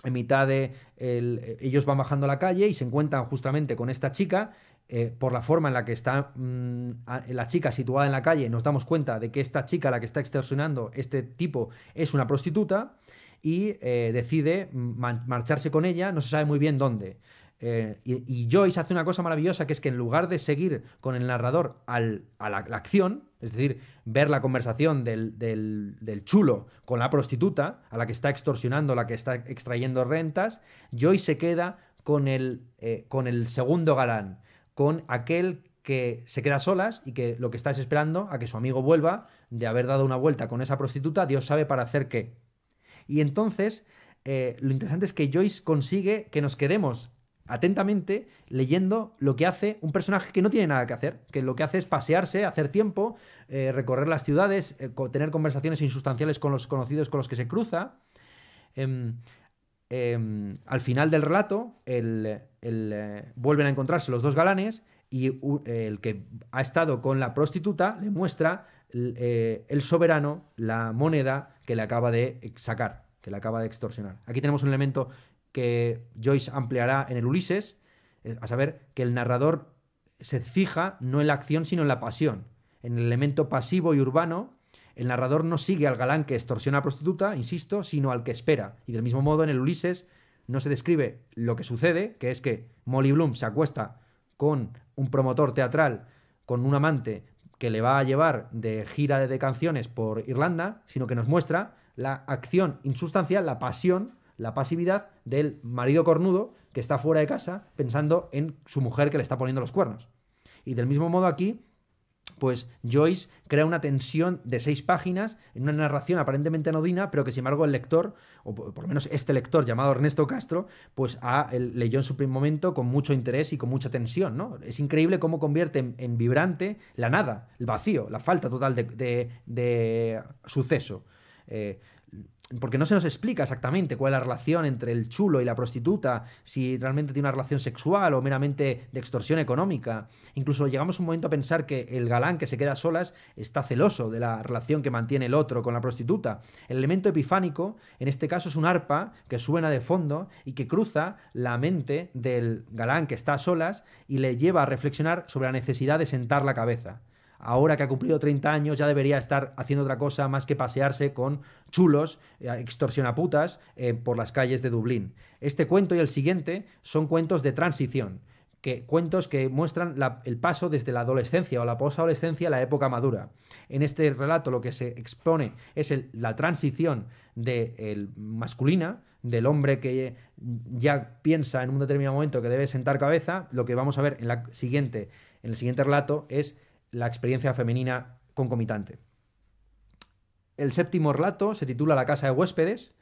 En mitad de. ellos van bajando a la calle y se encuentran justamente con esta chica. Eh, por la forma en la que está mm, la chica situada en la calle, nos damos cuenta de que esta chica, la que está extorsionando este tipo, es una prostituta y eh, decide marcharse con ella, no se sabe muy bien dónde. Eh, y, Joyce hace una cosa maravillosa que es que en lugar de seguir con el narrador a la, acción, es decir, ver la conversación del, chulo con la prostituta, a la que está extorsionando, a la que está extrayendo rentas, Joyce se queda con el, eh, segundo galán, con aquel que se queda solas y que lo que está es esperando a que su amigo vuelva de haber dado una vuelta con esa prostituta, Dios sabe para hacer qué. Y entonces, eh, lo interesante es que Joyce consigue que nos quedemos atentamente leyendo lo que hace un personaje que no tiene nada que hacer, que lo que hace es pasearse, hacer tiempo, eh, recorrer las ciudades, eh, tener conversaciones insustanciales con los conocidos con los que se cruza. Em, em, al final del relato, el, eh, vuelven a encontrarse los dos galanes y el que ha estado con la prostituta le muestra el soberano la moneda que le acaba de sacar, que le acaba de extorsionar. Aquí tenemos un elemento que Joyce ampliará en el Ulises, eh, a saber, que el narrador se fija no en la acción, sino en la pasión, en el elemento pasivo y urbano. El narrador no sigue al galán que extorsiona a prostituta, insisto, sino al que espera. Y del mismo modo, en el Ulises no se describe lo que sucede, que es que Molly Bloom se acuesta con un promotor teatral, con un amante que le va a llevar de gira de canciones por Irlanda, sino que nos muestra la acción insustancial, la pasión la pasividad del marido cornudo que está fuera de casa pensando en su mujer que le está poniendo los cuernos. Y del mismo modo aquí, pues Joyce crea una tensión de seis páginas en una narración aparentemente anodina, pero que sin embargo el lector, o por lo menos este lector llamado Ernesto Castro, pues leyó en su primer momento con mucho interés y con mucha tensión, ¿no? Es increíble cómo convierte en, vibrante la nada, el vacío, la falta total de, suceso. Eh, porque no se nos explica exactamente cuál es la relación entre el chulo y la prostituta, si realmente tiene una relación sexual o meramente de extorsión económica. Incluso llegamos un momento a pensar que el galán que se queda a solas está celoso de la relación que mantiene el otro con la prostituta. El elemento epifánico, en este caso, es un arpa que suena de fondo y que cruza la mente del galán que está a solas y le lleva a reflexionar sobre la necesidad de sentar la cabeza ahora que ha cumplido 30 años, ya debería estar haciendo otra cosa más que pasearse con chulos, eh, extorsionaputas, eh, por las calles de Dublín. Este cuento y el siguiente son cuentos de transición. Que, cuentos que muestran el paso desde la adolescencia o la posadolescencia a la época madura. En este relato lo que se expone es la transición de masculina, del hombre que ya piensa en un determinado momento que debe sentar cabeza, lo que vamos a ver en, la siguiente, en el siguiente relato es la experiencia femenina concomitante. El séptimo relato se titula La casa de huéspedes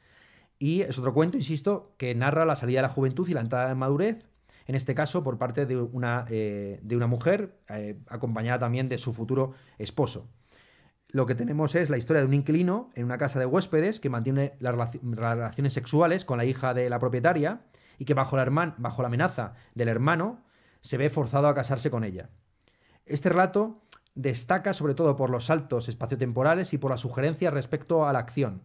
y es otro cuento, insisto, que narra la salida de la juventud y la entrada en madurez, en este caso por parte de una, eh, de una mujer, eh, acompañada también de su futuro esposo. Lo que tenemos es la historia de un inquilino en una casa de huéspedes que mantiene las relaciones sexuales con la hija de la propietaria y que bajo bajo la amenaza del hermano se ve forzado a casarse con ella. Este relato destaca sobre todo por los saltos espaciotemporales y por las sugerencias respecto a la acción.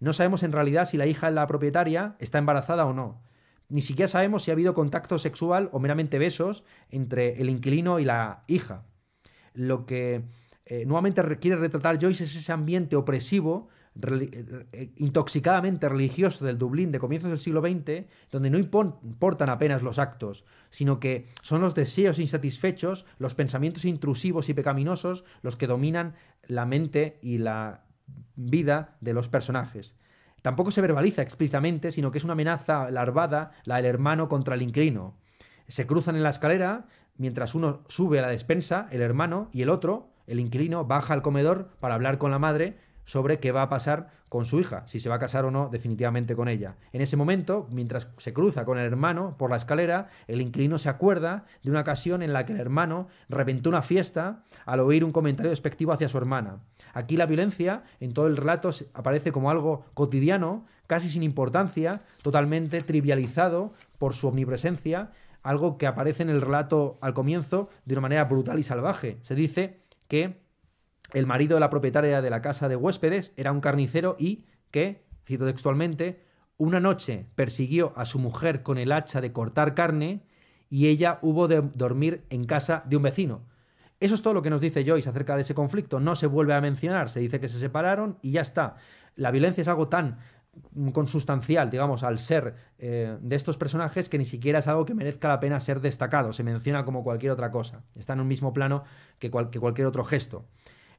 No sabemos en realidad si la hija de la propietaria está embarazada o no. Ni siquiera sabemos si ha habido contacto sexual o meramente besos entre el inquilino y la hija. Lo que eh, nuevamente quiere retratar Joyce es ese ambiente opresivo eh, eh, intoxicadamente religioso del Dublín de comienzos del siglo XX, donde no importan apenas los actos, sino que son los deseos insatisfechos, los pensamientos intrusivos y pecaminosos los que dominan la mente y la vida de los personajes. Tampoco se verbaliza explícitamente, sino que es una amenaza larvada, la del hermano contra el inquilino. Se cruzan en la escalera, mientras uno sube a la despensa, el hermano, y el otro, el inquilino, baja al comedor para hablar con la madre, sobre qué va a pasar con su hija, si se va a casar o no definitivamente con ella. En ese momento, mientras se cruza con el hermano por la escalera, el inquilino se acuerda de una ocasión en la que el hermano reventó una fiesta al oír un comentario despectivo hacia su hermana. Aquí la violencia en todo el relato aparece como algo cotidiano, casi sin importancia, totalmente trivializado por su omnipresencia, algo que aparece en el relato al comienzo de una manera brutal y salvaje. Se dice que el marido de la propietaria de la casa de huéspedes era un carnicero y que, cito textualmente, una noche persiguió a su mujer con el hacha de cortar carne y ella hubo de dormir en casa de un vecino. Eso es todo lo que nos dice Joyce acerca de ese conflicto. No se vuelve a mencionar, se dice que se separaron y ya está. La violencia es algo tan consustancial, digamos, al ser eh, de estos personajes que ni siquiera es algo que merezca la pena ser destacado, se menciona como cualquier otra cosa, está en un mismo plano que cualquier otro gesto.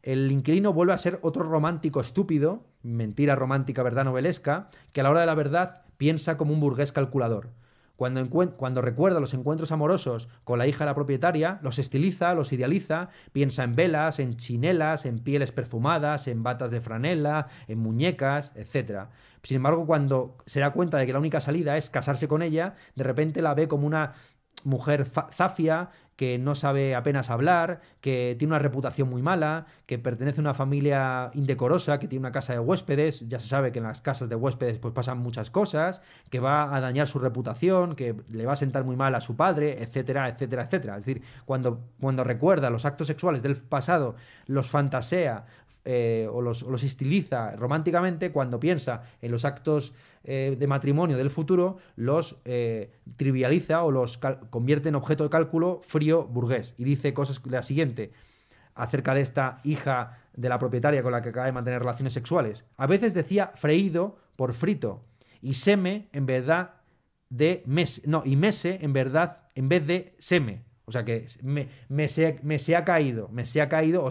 El inquilino vuelve a ser otro romántico estúpido, mentira romántica, verdad novelesca, que a la hora de la verdad piensa como un burgués calculador. Cuando, recuerda los encuentros amorosos con la hija de la propietaria, los estiliza, los idealiza, piensa en velas, en chinelas, en pieles perfumadas, en batas de franela, en muñecas, etc. Sin embargo, cuando se da cuenta de que la única salida es casarse con ella, de repente la ve como una mujer zafia, que no sabe apenas hablar, que tiene una reputación muy mala, que pertenece a una familia indecorosa, que tiene una casa de huéspedes, ya se sabe que en las casas de huéspedes pues pasan muchas cosas, que va a dañar su reputación, que le va a sentar muy mal a su padre, etcétera, etcétera, etcétera. Es decir, cuando, cuando recuerda los actos sexuales del pasado, los fantasea eh, o, los, o los estiliza románticamente, cuando piensa en los actos eh, de matrimonio del futuro los eh, trivializa o los convierte en objeto de cálculo frío burgués. Y dice cosas la siguiente acerca de esta hija de la propietaria con la que acaba de mantener relaciones sexuales. A veces decía freído por frito y seme en verdad de mes, no, y mese en verdad en vez de seme. O sea que me, se, ha caído, me se ha caído, o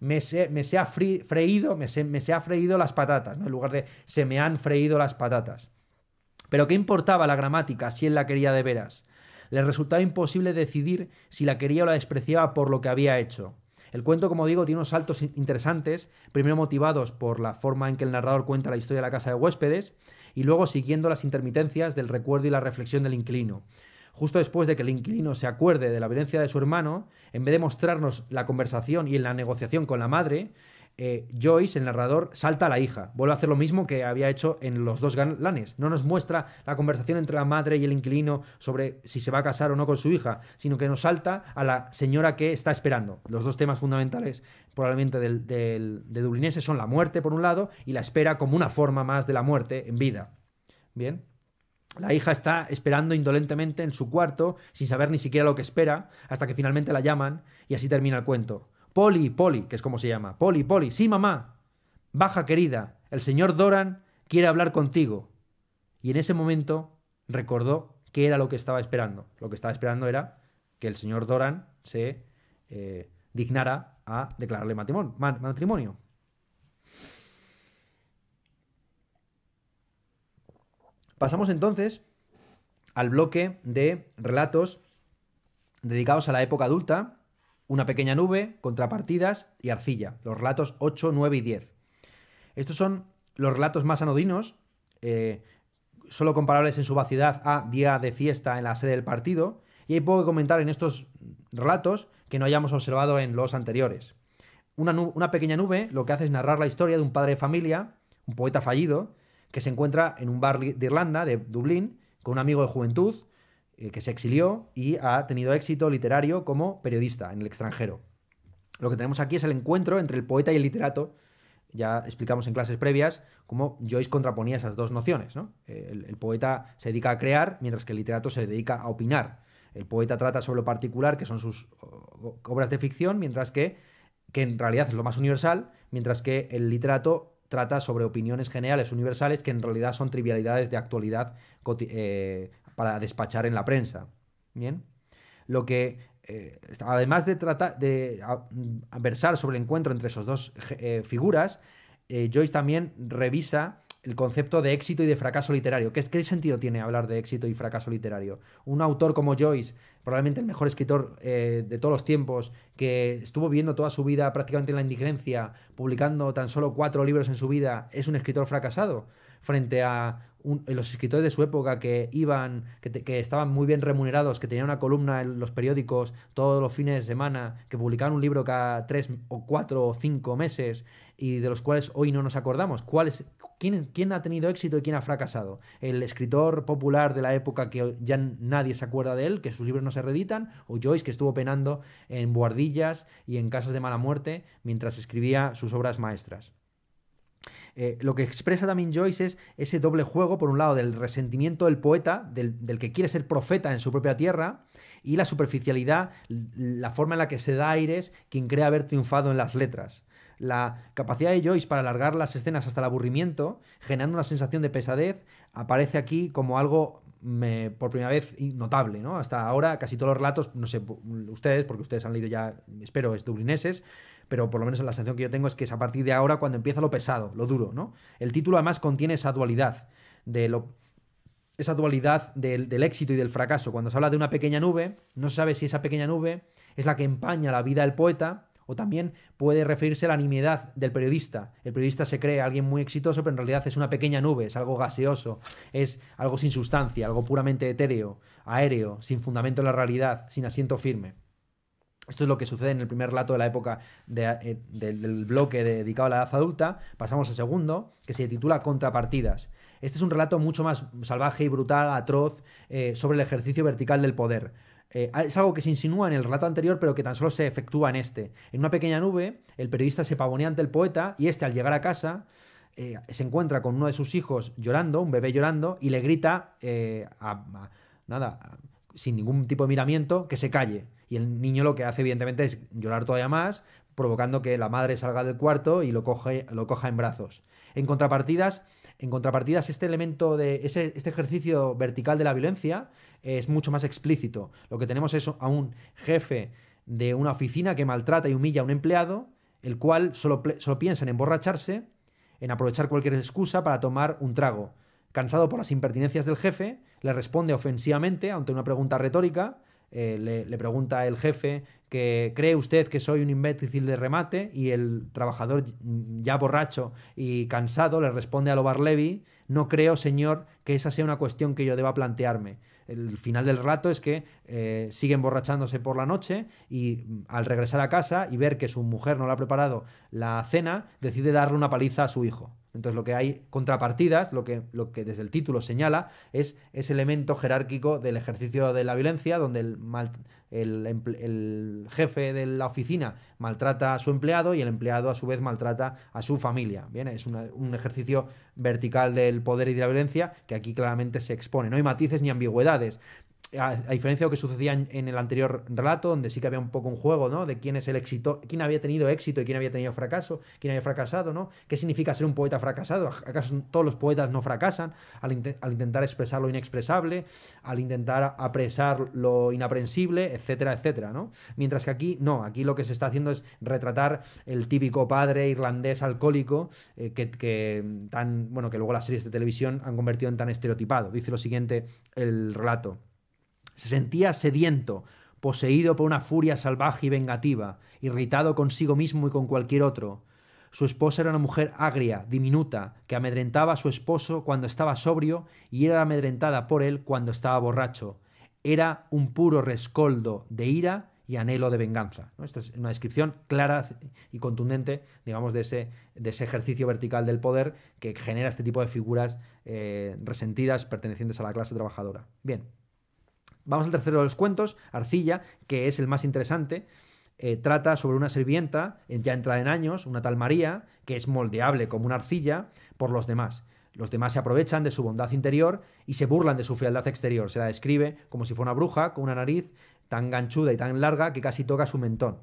me, se, ha freído, me se, ha freído las patatas, ¿no? En lugar de se me han freído las patatas. Pero ¿qué importaba la gramática si él la quería de veras? Le resultaba imposible decidir si la quería o la despreciaba por lo que había hecho. El cuento, como digo, tiene unos saltos interesantes, primero motivados por la forma en que el narrador cuenta la historia de la casa de huéspedes, y luego siguiendo las intermitencias del recuerdo y la reflexión del inquilino justo después de que el inquilino se acuerde de la violencia de su hermano, en vez de mostrarnos la conversación y en la negociación con la madre, eh, Joyce, el narrador, salta a la hija. Vuelve a hacer lo mismo que había hecho en los dos galanes. No nos muestra la conversación entre la madre y el inquilino sobre si se va a casar o no con su hija, sino que nos salta a la señora que está esperando. Los dos temas fundamentales probablemente del, de Dublinese, son la muerte, por un lado, y la espera como una forma más de la muerte en vida. Bien. La hija está esperando indolentemente en su cuarto, sin saber ni siquiera lo que espera, hasta que finalmente la llaman y así termina el cuento. Polly, Polly, que es como se llama. Polly, Polly, sí, mamá. Baja, querida, el señor Doran quiere hablar contigo. Y en ese momento recordó qué era lo que estaba esperando. Lo que estaba esperando era que el señor Doran se eh, dignara a declararle matrimonio. Pasamos entonces al bloque de relatos dedicados a la época adulta, Una pequeña nube, Contrapartidas y Arcilla, los relatos 8, 9 y 10. Estos son los relatos más anodinos, eh, solo comparables en su vacidad a Día de Fiesta en la sede del partido, y hay poco que comentar en estos relatos que no hayamos observado en los anteriores. Una, una pequeña nube lo que hace es narrar la historia de un padre de familia, un poeta fallido, que se encuentra en un bar de Irlanda, de Dublín, con un amigo de juventud eh, que se exilió y ha tenido éxito literario como periodista en el extranjero. Lo que tenemos aquí es el encuentro entre el poeta y el literato. Ya explicamos en clases previas cómo Joyce contraponía esas dos nociones. Eh, el, poeta se dedica a crear, mientras que el literato se dedica a opinar. El poeta trata sobre lo particular, que son sus obras de ficción, mientras que, que en realidad es lo más universal, mientras que el literato trata sobre opiniones generales universales que en realidad son trivialidades de actualidad eh, para despachar en la prensa. Bien. Lo que eh, además de, tratar de mm, versar sobre el encuentro entre esas dos eh, figuras, Joyce también revisa el concepto de éxito y de fracaso literario. ¿Qué, sentido tiene hablar de éxito y fracaso literario? Un autor como Joyce, probablemente el mejor escritor eh, de todos los tiempos, que estuvo viviendo toda su vida prácticamente en la indigencia, publicando tan solo cuatro libros en su vida, es un escritor fracasado frente a los escritores de su época que iban, que, que, estaban muy bien remunerados, que tenían una columna en los periódicos todos los fines de semana, que publicaban un libro cada tres o cuatro o cinco meses y de los cuales hoy no nos acordamos. ¿Cuál es ¿Quién, ha tenido éxito y quién ha fracasado? ¿El escritor popular de la época que ya nadie se acuerda de él, que sus libros no se reeditan? ¿O Joyce, que estuvo penando en buhardillas y en casas de mala muerte mientras escribía sus obras maestras? Eh, lo que expresa también Joyce es ese doble juego, por un lado, del resentimiento del poeta, del, del que quiere ser profeta en su propia tierra, y la superficialidad, la forma en la que se da aires quien cree haber triunfado en las letras. La capacidad de Joyce para alargar las escenas hasta el aburrimiento, generando una sensación de pesadez, aparece aquí como algo por primera vez notable, ¿no? Hasta ahora casi todos los relatos, no sé, ustedes, porque ustedes han leído ya, espero, es dublineses, pero por lo menos la sensación que yo tengo es que es a partir de ahora cuando empieza lo pesado, lo duro, ¿no? El título además contiene esa dualidad de lo esa dualidad del, del, éxito y del fracaso. Cuando se habla de una pequeña nube, no se sabe si esa pequeña nube es la que empaña la vida del poeta o también puede referirse a la nimiedad del periodista. El periodista se cree alguien muy exitoso, pero en realidad es una pequeña nube, es algo gaseoso, es algo sin sustancia, algo puramente etéreo, aéreo, sin fundamento en la realidad, sin asiento firme. Esto es lo que sucede en el primer relato de la época eh, del bloque dedicado a la edad adulta. Pasamos al segundo, que se titula Contrapartidas. Este es un relato mucho más salvaje y brutal, atroz, eh, sobre el ejercicio vertical del poder. Eh, es algo que se insinúa en el relato anterior, pero que tan solo se efectúa en este. En una pequeña nube, el periodista se pavonea ante el poeta y este, al llegar a casa, eh, se encuentra con uno de sus hijos llorando, un bebé llorando, y le grita eh, nada, sin ningún tipo de miramiento, que se calle. Y el niño lo que hace, evidentemente, es llorar todavía más, provocando que la madre salga del cuarto y lo, coge, lo coja en brazos. En contrapartidas, en contrapartidas, este elemento de este ejercicio vertical de la violencia eh, es mucho más explícito. Lo que tenemos es a un jefe de una oficina que maltrata y humilla a un empleado, el cual solo, solo piensa en emborracharse, en aprovechar cualquier excusa para tomar un trago. Cansado por las impertinencias del jefe, le responde ofensivamente ante una pregunta retórica eh, le, pregunta el jefe que cree usted que soy un imbécil de remate y el trabajador mm, ya borracho y cansado le responde a Lobar Levy, no creo, señor, que esa sea una cuestión que yo deba plantearme. El final del rato es que eh, sigue emborrachándose por la noche y mm, al regresar a casa y ver que su mujer no le ha preparado la cena, decide darle una paliza a su hijo. Entonces lo que hay contrapartidas, lo que, lo que desde el título señala, es ese elemento jerárquico del ejercicio de la violencia, donde el, jefe de la oficina maltrata a su empleado y el empleado a su vez maltrata a su familia. es un ejercicio vertical del poder y de la violencia que aquí claramente se expone. No hay matices ni ambigüedades a, diferencia de lo que sucedía en, el anterior relato, donde sí que había un poco un juego, ¿no? De quién es el éxito, quién había tenido éxito y quién había tenido fracaso, quién había fracasado, ¿no? ¿Qué significa ser un poeta fracasado? ¿Acaso todos los poetas no fracasan al, intentar expresar lo inexpresable, al intentar apresar lo inaprensible, etcétera, etcétera, Mientras que aquí no, aquí lo que se está haciendo es retratar el típico padre irlandés alcohólico eh, que tan, bueno, que luego las series de televisión han convertido en tan estereotipado. Dice lo siguiente el relato. Se sentía sediento, poseído por una furia salvaje y vengativa, irritado consigo mismo y con cualquier otro. Su esposa era una mujer agria, diminuta, que amedrentaba a su esposo cuando estaba sobrio y era amedrentada por él cuando estaba borracho. Era un puro rescoldo de ira y anhelo de venganza. Esta es una descripción clara y contundente, digamos, de ese, de ese ejercicio vertical del poder que genera este tipo de figuras eh, resentidas pertenecientes a la clase trabajadora. Bien, Vamos al tercero de los cuentos, Arcilla, que es el más interesante. Eh, trata sobre una sirvienta, ya entrada en años, una tal María, que es moldeable como una arcilla por los demás. Los demás se aprovechan de su bondad interior y se burlan de su frialdad exterior. Se la describe como si fuera una bruja con una nariz tan ganchuda y tan larga que casi toca su mentón.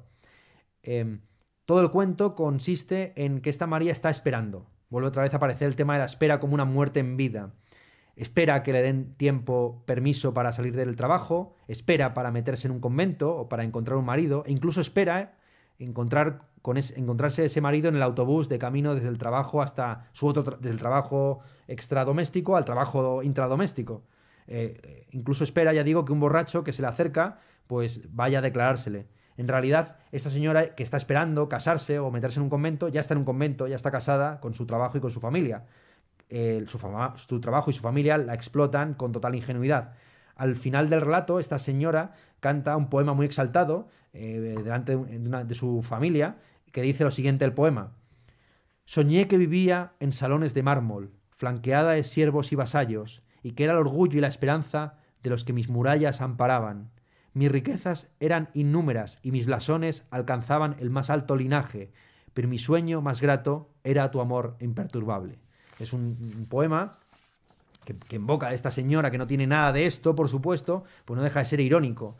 Em, todo el cuento consiste en que esta María está esperando. Vuelve otra vez a aparecer el tema de la espera como una muerte en vida espera que le den tiempo, permiso para salir del trabajo, espera para meterse en un convento o para encontrar un marido, e incluso espera eh, encontrar con encontrarse ese marido en el autobús de camino desde el trabajo hasta su otro, trabajo extradoméstico al trabajo intradoméstico. Eh, eh, incluso espera, ya digo, que un borracho que se le acerca, pues vaya a declarársele. En realidad, esta señora que está esperando casarse o meterse en un convento, ya está en un convento, ya está casada con su trabajo y con su familia. Eh, su, trabajo y su familia la explotan con total ingenuidad. Al final del relato, esta señora canta un poema muy exaltado eh, delante de, su familia que dice lo siguiente el poema. Soñé que vivía en salones de mármol, flanqueada de siervos y vasallos, y que era el orgullo y la esperanza de los que mis murallas amparaban. Mis riquezas eran innúmeras y mis blasones alcanzaban el más alto linaje, pero mi sueño más grato era tu amor imperturbable es un poema que, invoca a esta señora que no tiene nada de esto, por supuesto, pues no deja de ser irónico.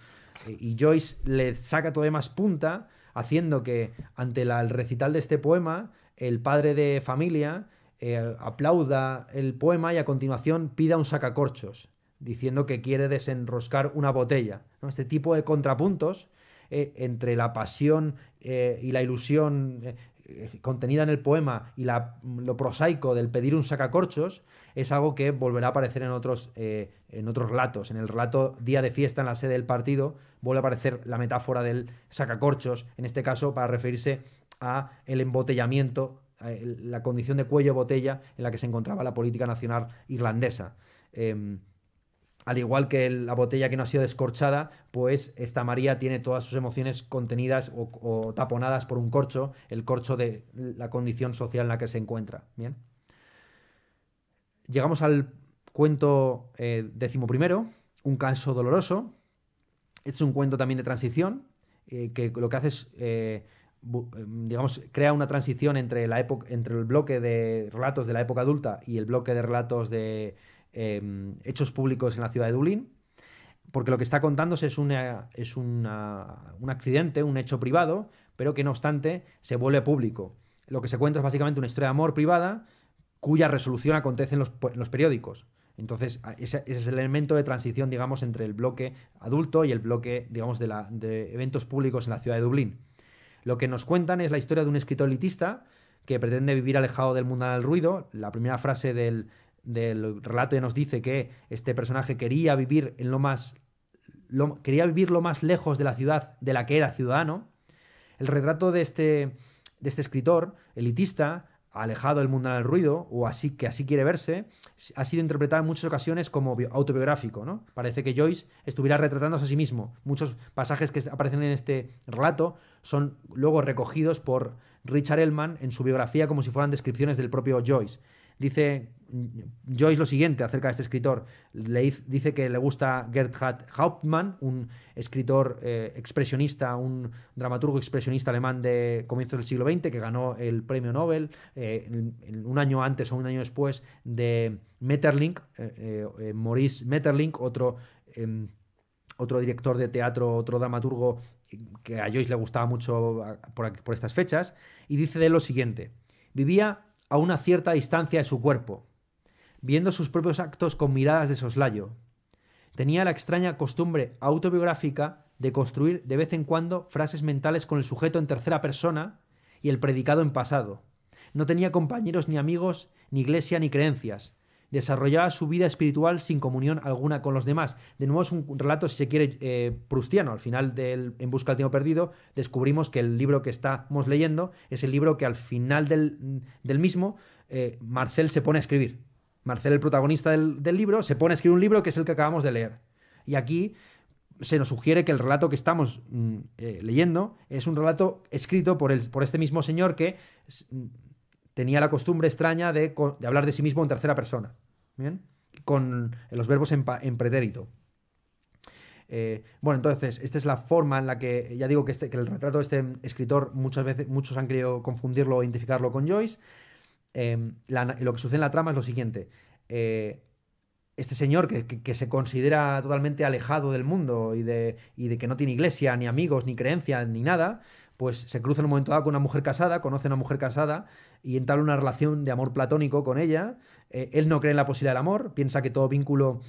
Eh, y Joyce le saca todavía más punta, haciendo que ante el recital de este poema, el padre de familia eh, aplauda el poema y a continuación pida un sacacorchos, diciendo que quiere desenroscar una botella. Este tipo de contrapuntos eh, entre la pasión y la ilusión eh, contenida en el poema y la, lo prosaico del pedir un sacacorchos es algo que volverá a aparecer en otros, eh, en otros relatos. En el relato Día de Fiesta en la sede del partido vuelve a aparecer la metáfora del sacacorchos, en este caso para referirse a el embotellamiento, la condición de cuello-botella en la que se encontraba la política nacional irlandesa. Em, al igual que la botella que no ha sido descorchada, pues esta María tiene todas sus emociones contenidas o, taponadas por un corcho, el corcho de la condición social en la que se encuentra. Bien. Llegamos al cuento eh, décimo primero, un caso doloroso. es un cuento también de transición, eh, que lo que hace es, eh, digamos, crea una transición entre, la época, entre el bloque de relatos de la época adulta y el bloque de relatos de, Em, hechos públicos en la ciudad de Dublín, porque lo que está contándose es, una, es un accidente, un hecho privado, pero que no obstante se vuelve público. Lo que se cuenta es básicamente una historia de amor privada cuya resolución acontece en los, periódicos. Entonces, ese, es el elemento de transición, digamos, entre el bloque adulto y el bloque, digamos, de, la, de eventos públicos en la ciudad de Dublín. Lo que nos cuentan es la historia de un escritor elitista que pretende vivir alejado del mundo del ruido. La primera frase del, del relato ya nos dice que este personaje quería vivir en lo más. quería vivir lo más lejos de la ciudad de la que era ciudadano. El retrato de este, de este escritor, elitista, alejado del mundo del ruido, o así que así quiere verse, ha sido interpretado en muchas ocasiones como autobiográfico, ¿no? Parece que Joyce estuviera retratándose a sí mismo. Muchos pasajes que aparecen en este relato son luego recogidos por Richard Ellman en su biografía como si fueran descripciones del propio Joyce. Dice Joyce lo siguiente acerca de este escritor. dice que le gusta Gerhard Hauptmann, un escritor eh, expresionista, un dramaturgo expresionista alemán de comienzos del siglo XX, que ganó el premio Nobel eh, un año antes o un año después de Metterling, eh, Maurice Metterling, otro, em, otro director de teatro, otro dramaturgo que a Joyce le gustaba mucho por, por estas fechas. Y dice de él lo siguiente. Vivía a una cierta distancia de su cuerpo, viendo sus propios actos con miradas de soslayo. Tenía la extraña costumbre autobiográfica de construir de vez en cuando frases mentales con el sujeto en tercera persona y el predicado en pasado. No tenía compañeros ni amigos, ni iglesia ni creencias. Desarrollaba su vida espiritual sin comunión alguna con los demás. De nuevo es un relato, si se quiere, eh, prustiano. Al final del En Busca del Tiempo Perdido descubrimos que el libro que estamos leyendo es el libro que al final del, mismo eh, Marcel se pone a escribir. Marcel, el protagonista del, libro, se pone a escribir un libro que es el que acabamos de leer. Y aquí se nos sugiere que el relato que estamos mm, eh, leyendo es un relato escrito por, el, por este mismo señor que mm, tenía la costumbre extraña de, hablar de sí mismo en tercera persona, ¿bien? Con los verbos en, en pretérito. Eh, bueno, entonces, esta es la forma en la que, ya digo que, este, que el retrato de este escritor muchas veces, muchos han querido confundirlo o identificarlo con Joyce. Em, lo que sucede en la trama es lo siguiente. Eh, este señor que, se considera totalmente alejado del mundo y de, que no tiene iglesia, ni amigos, ni creencias, ni nada, pues se cruza en un momento dado con una mujer casada, conoce a una mujer casada y entabla una relación de amor platónico con ella. Eh, él no cree en la posibilidad del amor, piensa que todo vínculo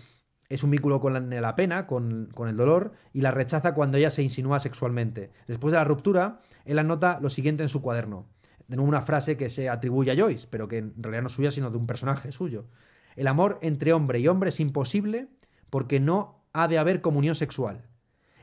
es un vínculo con la, pena, con, el dolor, y la rechaza cuando ella se insinúa sexualmente. Después de la ruptura, él anota lo siguiente en su cuaderno de una frase que se atribuye a Joyce, pero que en realidad no es suya, sino de un personaje suyo. El amor entre hombre y hombre es imposible porque no ha de haber comunión sexual.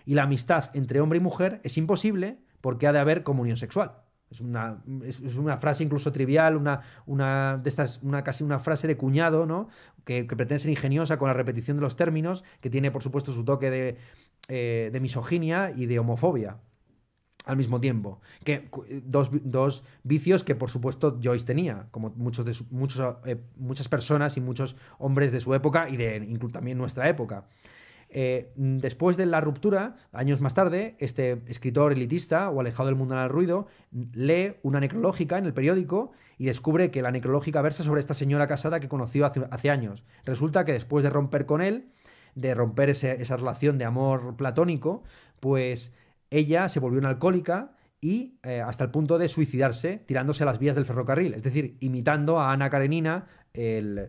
Y la amistad entre hombre y mujer es imposible porque ha de haber comunión sexual. Es una, frase incluso trivial, una, de estas, una, casi una frase de cuñado, ¿no? Que, pretende ser ingeniosa con la repetición de los términos, que tiene, por supuesto, su toque de eh, misoginia y de homofobia al mismo tiempo. Que, eh, dos, vicios que, por supuesto, Joyce tenía, como muchos eh, muchas personas y muchos hombres de su época y de también nuestra época. Eh, mm, después de la ruptura, años más tarde, este escritor elitista o alejado del mundo del ruido mm, lee una necrológica en el periódico y descubre que la necrológica versa sobre esta señora casada que conoció hace, años. Resulta que después de romper con él, de romper esa relación de amor platónico, pues ella se volvió una alcohólica y eh, hasta el punto de suicidarse tirándose a las vías del ferrocarril, es decir, imitando a Ana Karenina, el,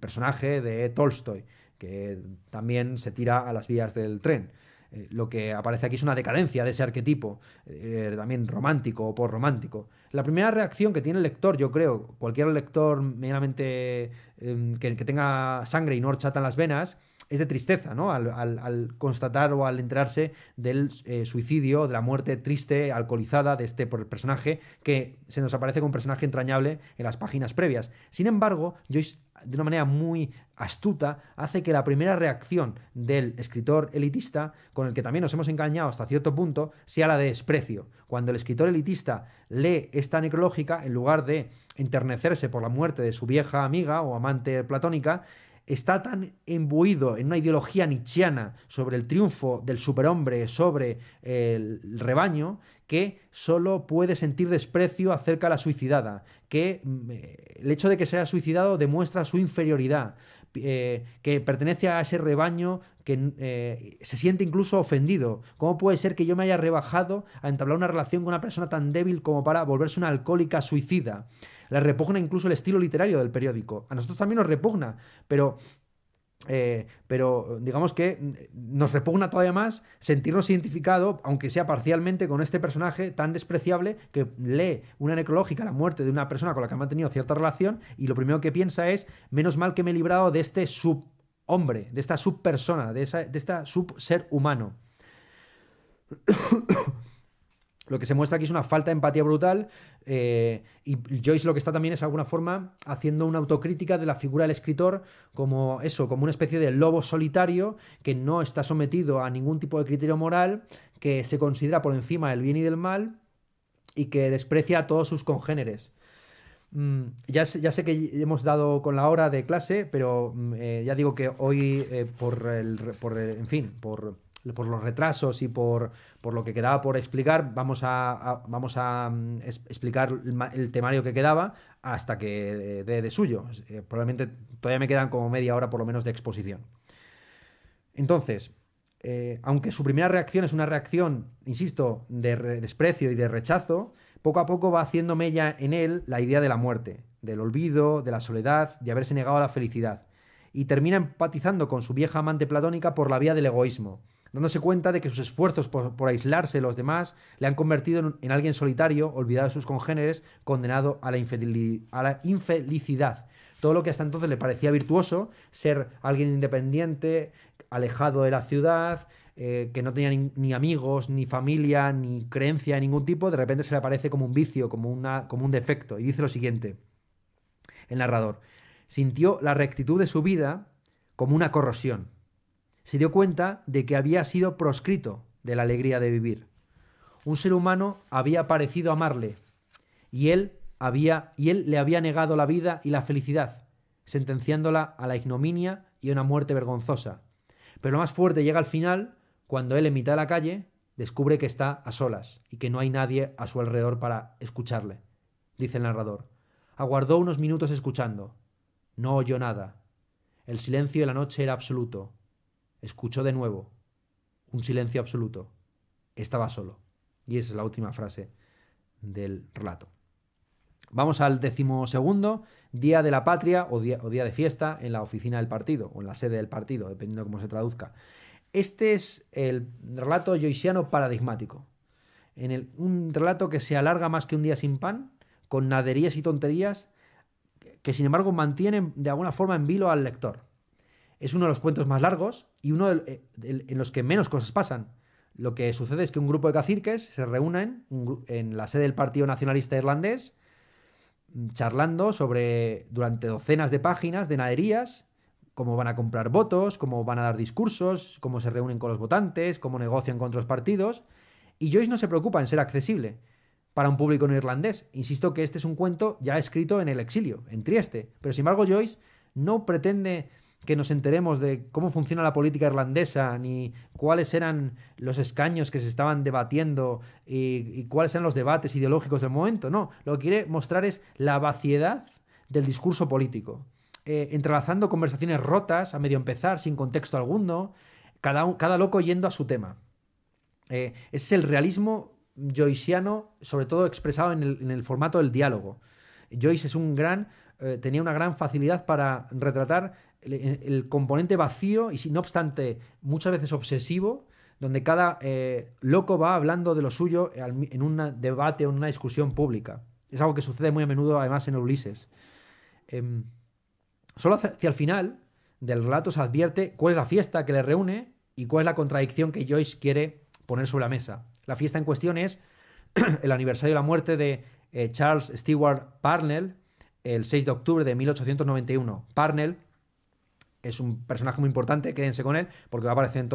personaje de Tolstoy, que también se tira a las vías del tren. Eh, lo que aparece aquí es una decadencia de ese arquetipo, eh, también romántico o romántico. La primera reacción que tiene el lector, yo creo, cualquier lector meramente em, que, que tenga sangre y no horchata en las venas, es de tristeza, ¿no? Al, constatar o al enterarse del eh, suicidio, de la muerte triste, alcoholizada de este personaje que se nos aparece como un personaje entrañable en las páginas previas. Sin embargo, Joyce de una manera muy astuta, hace que la primera reacción del escritor elitista, con el que también nos hemos engañado hasta cierto punto, sea la de desprecio. Cuando el escritor elitista lee esta necrológica, en lugar de enternecerse por la muerte de su vieja amiga o amante platónica, está tan imbuido en una ideología nietzscheana sobre el triunfo del superhombre sobre el rebaño que solo puede sentir desprecio acerca de la suicidada, que mm, eh, el hecho de que se haya suicidado demuestra su inferioridad, eh, que pertenece a ese rebaño que eh, se siente incluso ofendido. ¿Cómo puede ser que yo me haya rebajado a entablar una relación con una persona tan débil como para volverse una alcohólica suicida? La repugna incluso el estilo literario del periódico. A nosotros también nos repugna, pero eh, pero digamos que mm, nos repugna todavía más sentirnos identificados, aunque sea parcialmente, con este personaje tan despreciable que lee una necrológica la muerte de una persona con la que ha mantenido cierta relación y lo primero que piensa es, menos mal que me he librado de este subhombre, de esta subpersona, de, esa, de esta subser humano lo que se muestra aquí es una falta de empatía brutal eh, y Joyce lo que está también es de alguna forma haciendo una autocrítica de la figura del escritor como eso, como una especie de lobo solitario que no está sometido a ningún tipo de criterio moral, que se considera por encima del bien y del mal y que desprecia a todos sus congéneres. Mm, ya, sé, que hemos dado con la hora de clase, pero mm, eh, ya digo que hoy eh, por el... Por, en fin, por por los retrasos y por, lo que quedaba por explicar, vamos a, vamos a mm, explicar el, temario que quedaba hasta que eh, dé de, suyo. Eh, probablemente todavía me quedan como media hora por lo menos de exposición. Entonces, eh, aunque su primera reacción es una reacción, insisto, de desprecio y de rechazo, poco a poco va haciéndome ella en él la idea de la muerte, del olvido, de la soledad, de haberse negado a la felicidad. Y termina empatizando con su vieja amante platónica por la vía del egoísmo dándose cuenta de que sus esfuerzos por, aislarse de los demás le han convertido en, alguien solitario, olvidado de sus congéneres, condenado a la, a la infelicidad. Todo lo que hasta entonces le parecía virtuoso, ser alguien independiente, alejado de la ciudad, eh, que no tenía ni, amigos, ni familia, ni creencia de ningún tipo, de repente se le aparece como un vicio, como, como un defecto. Y dice lo siguiente, el narrador, sintió la rectitud de su vida como una corrosión se dio cuenta de que había sido proscrito de la alegría de vivir. Un ser humano había parecido amarle y él, había, y él le había negado la vida y la felicidad, sentenciándola a la ignominia y a una muerte vergonzosa. Pero lo más fuerte llega al final, cuando él en mitad de la calle descubre que está a solas y que no hay nadie a su alrededor para escucharle, dice el narrador. Aguardó unos minutos escuchando. No oyó nada. El silencio de la noche era absoluto. Escuchó de nuevo. Un silencio absoluto. Estaba solo. Y esa es la última frase del relato. Vamos al decimosegundo, Día de la Patria o día, de fiesta en la oficina del partido o en la sede del partido, dependiendo de cómo se traduzca. Este es el relato joisiano paradigmático. En un relato que se alarga más que un día sin pan, con naderías y tonterías, que sin embargo mantienen de alguna forma en vilo al lector. Es uno de los cuentos más largos y uno de, eh, en los que menos cosas pasan. Lo que sucede es que un grupo de caciques se reúnen en la sede del Partido Nacionalista Irlandés, mm, charlando sobre durante docenas de páginas de naderías, cómo van a comprar votos, cómo van a dar discursos, cómo se reúnen con los votantes, cómo negocian con otros partidos. Y Joyce no se preocupa en ser accesible para un público no irlandés. Insisto que este es un cuento ya escrito en el exilio, en Trieste. Pero sin embargo, Joyce no pretende que nos enteremos de cómo funciona la política irlandesa, ni cuáles eran los escaños que se estaban debatiendo y, cuáles eran los debates ideológicos del momento. No, lo que quiere mostrar es la vaciedad del discurso político, eh, entrelazando conversaciones rotas, a medio empezar, sin contexto alguno, cada, cada loco yendo a su tema. Eh, ese es el realismo joyciano sobre todo expresado en el, formato del diálogo. Joyce es un gran, eh, tenía una gran facilidad para retratar el, componente vacío y, no obstante, muchas veces obsesivo, donde cada eh, loco va hablando de lo suyo en un debate o en una discusión pública. Es algo que sucede muy a menudo, además, en Ulises. Em, solo hacia el final del relato se advierte cuál es la fiesta que le reúne y cuál es la contradicción que Joyce quiere poner sobre la mesa. La fiesta en cuestión es *clears throat* el aniversario de la muerte de eh, Charles Stewart Parnell el 6 de octubre de 1891. Parnell es un personaje muy importante, quédense con él, porque va a aparecer en,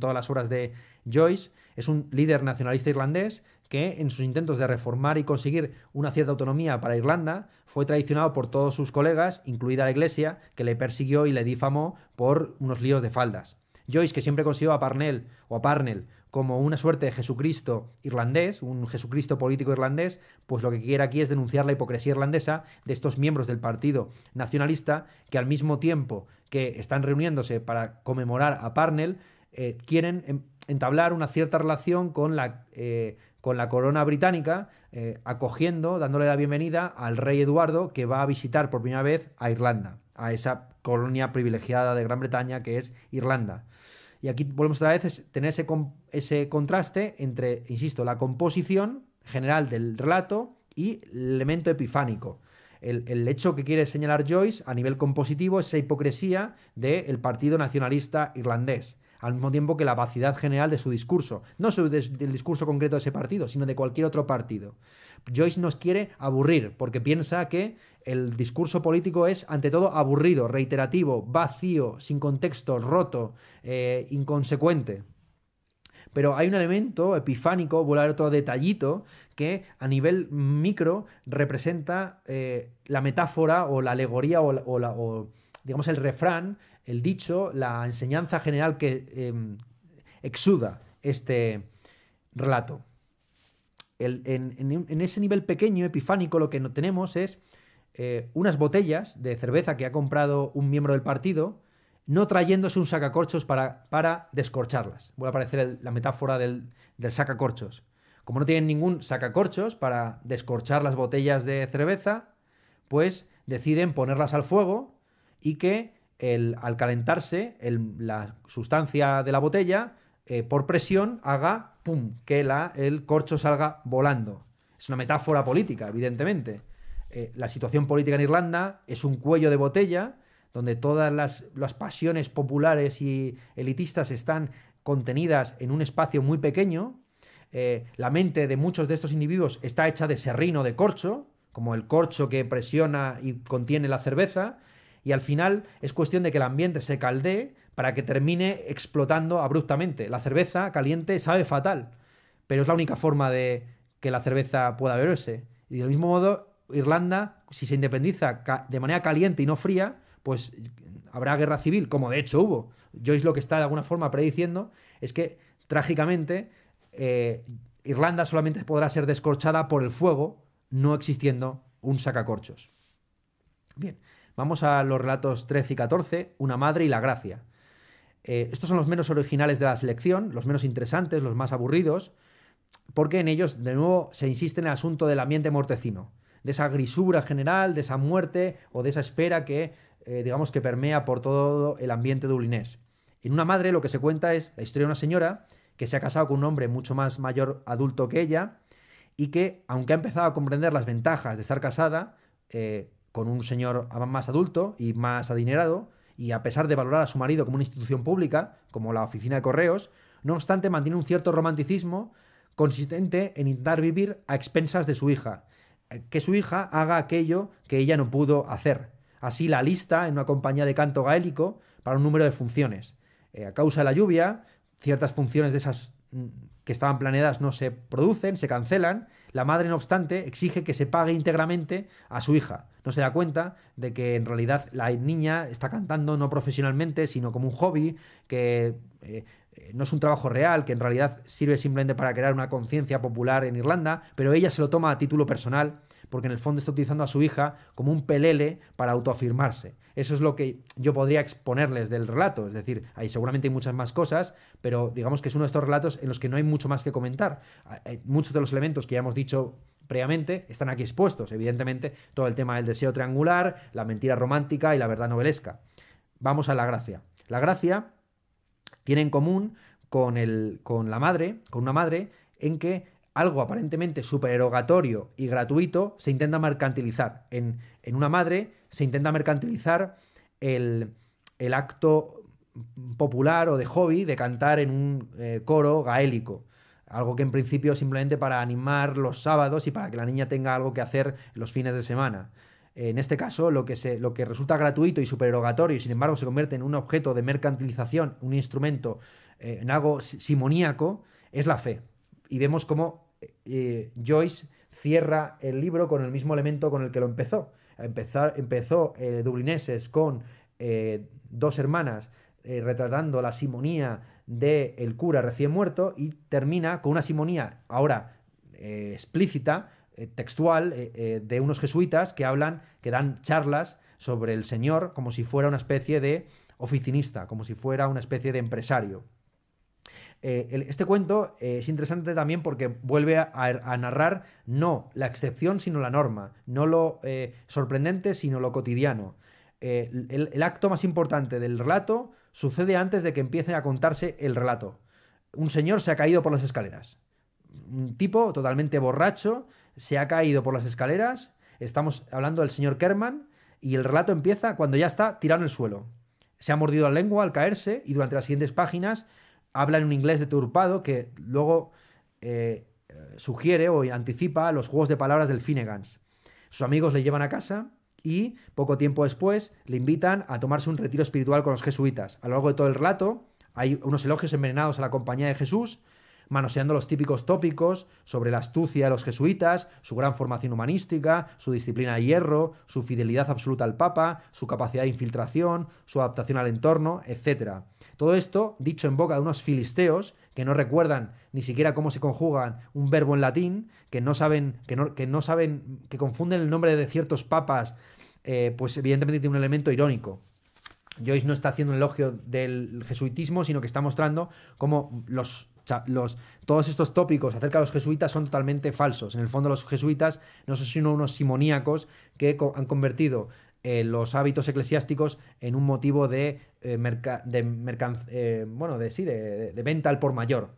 todas las horas de Joyce. Es un líder nacionalista irlandés que en sus intentos de reformar y conseguir una cierta autonomía para Irlanda fue traicionado por todos sus colegas, incluida la Iglesia, que le persiguió y le difamó por unos líos de faldas. Joyce, que siempre consiguió a Parnell o a Parnell como una suerte de Jesucristo irlandés, un Jesucristo político irlandés, pues lo que quiere aquí es denunciar la hipocresía irlandesa de estos miembros del Partido Nacionalista que al mismo tiempo que están reuniéndose para conmemorar a Parnell, eh, quieren em, entablar una cierta relación con la, eh, corona británica, eh, acogiendo, dándole la bienvenida al rey Eduardo, que va a visitar por primera vez a Irlanda, a esa colonia privilegiada de Gran Bretaña que es Irlanda. Y aquí volvemos otra vez a tener ese, ese contraste entre, insisto, la composición general del relato y el elemento epifánico el, hecho que quiere señalar Joyce a nivel compositivo es esa hipocresía del Partido Nacionalista Irlandés al mismo tiempo que la vacidad general de su discurso, no solo del discurso concreto de ese partido, sino de cualquier otro partido. Joyce nos quiere aburrir porque piensa que el discurso político es, ante todo, aburrido, reiterativo, vacío, sin contexto, roto, eh, inconsecuente. Pero hay un elemento epifánico, volar a otro detallito, que a nivel micro representa eh, la metáfora o la alegoría o, digamos el refrán, el dicho, la enseñanza general que em, exuda este relato. en, ese nivel pequeño, epifánico, lo que tenemos es eh, unas botellas de cerveza que ha comprado un miembro del partido, no trayéndose un sacacorchos para, para descorcharlas. Voy a aparecer la metáfora del, del sacacorchos. Como no tienen ningún sacacorchos para descorchar las botellas de cerveza, pues deciden ponerlas al fuego y que el, al calentarse la sustancia de la botella eh, por presión haga pum que el corcho salga volando. Es una metáfora política, evidentemente. Eh, la situación política en Irlanda es un cuello de botella donde todas las pasiones populares y elitistas están contenidas en un espacio muy pequeño eh, la mente de muchos de estos individuos está hecha de serrino de corcho, como el corcho que presiona y contiene la cerveza, y al final es cuestión de que el ambiente se caldee para que termine explotando abruptamente. La cerveza caliente sabe fatal, pero es la única forma de que la cerveza pueda beberse. Y del mismo modo, Irlanda, si se independiza de manera caliente y no fría, pues habrá guerra civil, como de hecho hubo. Joyce lo que está de alguna forma prediciendo es que trágicamente eh, Irlanda solamente podrá ser descorchada por el fuego, no existiendo un sacacorchos. Bien, vamos a los relatos 13 y 14, Una madre y la gracia. Eh, estos son los menos originales de la selección, los menos interesantes, los más aburridos, porque en ellos, de nuevo, se insiste en el asunto del ambiente mortecino, de esa grisura general, de esa muerte o de esa espera que, eh, digamos, que permea por todo el ambiente dublinés. En Una madre lo que se cuenta es la historia de una señora que se ha casado con un hombre mucho más mayor adulto que ella y que, aunque ha empezado a comprender las ventajas de estar casada eh, con un señor más adulto y más adinerado, y a pesar de valorar a su marido como una institución pública, como la oficina de correos, no obstante mantiene un cierto romanticismo consistente en intentar vivir a expensas de su hija, eh, que su hija haga aquello que ella no pudo hacer. Así la lista en una compañía de canto gaélico para un número de funciones. Eh, a causa de la lluvia, ciertas funciones de esas mm, que estaban planeadas no se producen, se cancelan. La madre, no obstante, exige que se pague íntegramente a su hija. No se da cuenta de que en realidad la niña está cantando no profesionalmente, sino como un hobby, que eh, eh, no es un trabajo real, que en realidad sirve simplemente para crear una conciencia popular en Irlanda, pero ella se lo toma a título personal porque en el fondo está utilizando a su hija como un pelele para autoafirmarse. Eso es lo que yo podría exponerles del relato, es decir, ahí seguramente hay muchas más cosas, pero digamos que es uno de estos relatos en los que no hay mucho más que comentar. Ah, eh, muchos de los elementos que ya hemos dicho previamente están aquí expuestos, evidentemente, todo el tema del deseo triangular, la mentira romántica y la verdad novelesca. Vamos a la gracia. La gracia tiene en común con, con la madre, con una madre, en que algo aparentemente supererogatorio y gratuito se intenta mercantilizar. En, una madre se intenta mercantilizar el, acto popular o de hobby de cantar en un eh, coro gaélico. Algo que en principio simplemente para animar los sábados y para que la niña tenga algo que hacer los fines de semana. En este caso, lo que, lo que resulta gratuito y supererogatorio sin embargo se convierte en un objeto de mercantilización, un instrumento, eh, en algo simoníaco, es la fe y vemos cómo eh, Joyce cierra el libro con el mismo elemento con el que lo empezó. empezó eh, Dublineses con eh, dos hermanas retratando la simonía del el cura recién muerto y termina con una simonía ahora explícita, textual, de unos jesuitas que hablan, que dan charlas sobre el Señor como si fuera una especie de oficinista, como si fuera una especie de empresario. Eh, este cuento eh, es interesante también porque vuelve a, narrar no la excepción, sino la norma, no lo eh, sorprendente, sino lo cotidiano. El, el, acto más importante del relato sucede antes de que empiece a contarse el relato. Un señor se ha caído por las escaleras. Un tipo totalmente borracho se ha caído por las escaleras. Estamos hablando del señor Kerman y el relato empieza cuando ya está tirado en el suelo. Se ha mordido la lengua al caerse y durante las siguientes páginas hablan un inglés deturpado que luego eh, sugiere o anticipa los juegos de palabras del Finnegans. Sus amigos le llevan a casa y, poco tiempo después, le invitan a tomarse un retiro espiritual con los jesuitas. A lo largo de todo el relato, hay unos elogios envenenados a la compañía de Jesús manoseando los típicos tópicos sobre la astucia de los jesuitas, su gran formación humanística, su disciplina de hierro, su fidelidad absoluta al Papa, su capacidad de infiltración, su adaptación al entorno, etc. Todo esto dicho en boca de unos filisteos que no recuerdan ni siquiera cómo se conjugan un verbo en latín, que no saben, que no, que no saben, que confunden el nombre de ciertos papas, eh, pues evidentemente tiene un elemento irónico. Joyce no está haciendo un elogio del jesuitismo, sino que está mostrando cómo los todos estos tópicos acerca de los jesuitas son totalmente falsos. En el fondo los jesuitas no son sino unos simoníacos que han convertido eh, los hábitos eclesiásticos en un motivo de, eh, de, eh, bueno, sí, de, venta al por mayor.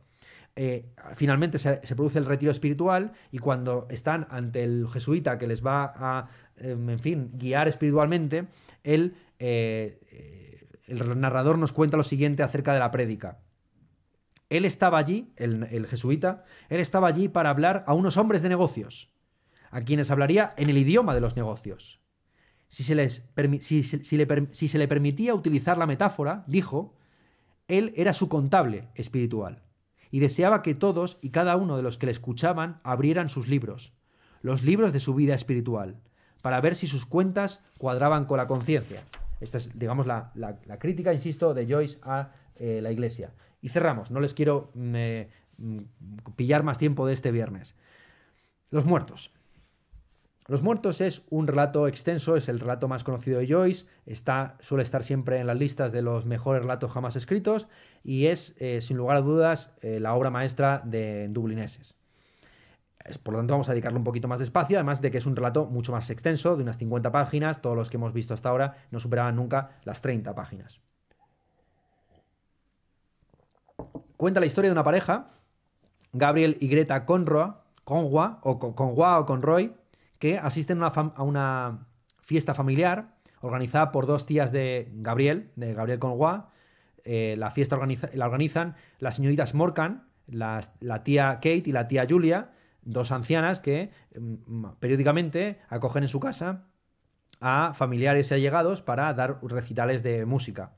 finalmente se, produce el retiro espiritual y cuando están ante el jesuita que les va a, em, en fin, guiar espiritualmente, el narrador nos cuenta lo siguiente acerca de la prédica. Él estaba allí, el, jesuita, él estaba allí para hablar a unos hombres de negocios, a quienes hablaría en el idioma de los negocios. Si se, les le permitía utilizar la metáfora, dijo, él era su contable espiritual y deseaba que todos y cada uno de los que le escuchaban abrieran sus libros, los libros de su vida espiritual, para ver si sus cuentas cuadraban con la conciencia. Esta es, digamos, la, crítica, insisto, de Joyce a eh, la Iglesia. Y cerramos, no les quiero mm, pillar más tiempo de este viernes. Los muertos. Los muertos es un relato extenso, es el relato más conocido de Joyce, está, suele estar siempre en las listas de los mejores relatos jamás escritos y es, eh, sin lugar a dudas, eh, la obra maestra de Dublineses. Por lo tanto, vamos a dedicarle un poquito más de espacio, además de que es un relato mucho más extenso, de unas 50 páginas, todos los que hemos visto hasta ahora no superaban nunca las 30 páginas. cuenta la historia de una pareja, Gabriel y Greta Conroy, o Conroy, que asisten a una, fiesta familiar organizada por dos tías de Gabriel, de Gabriel Conroy, eh, la fiesta la organizan las señoritas Morgan, la tía Kate y la tía Julia, dos ancianas que mm, mm, periódicamente acogen en su casa a familiares y allegados para dar recitales de música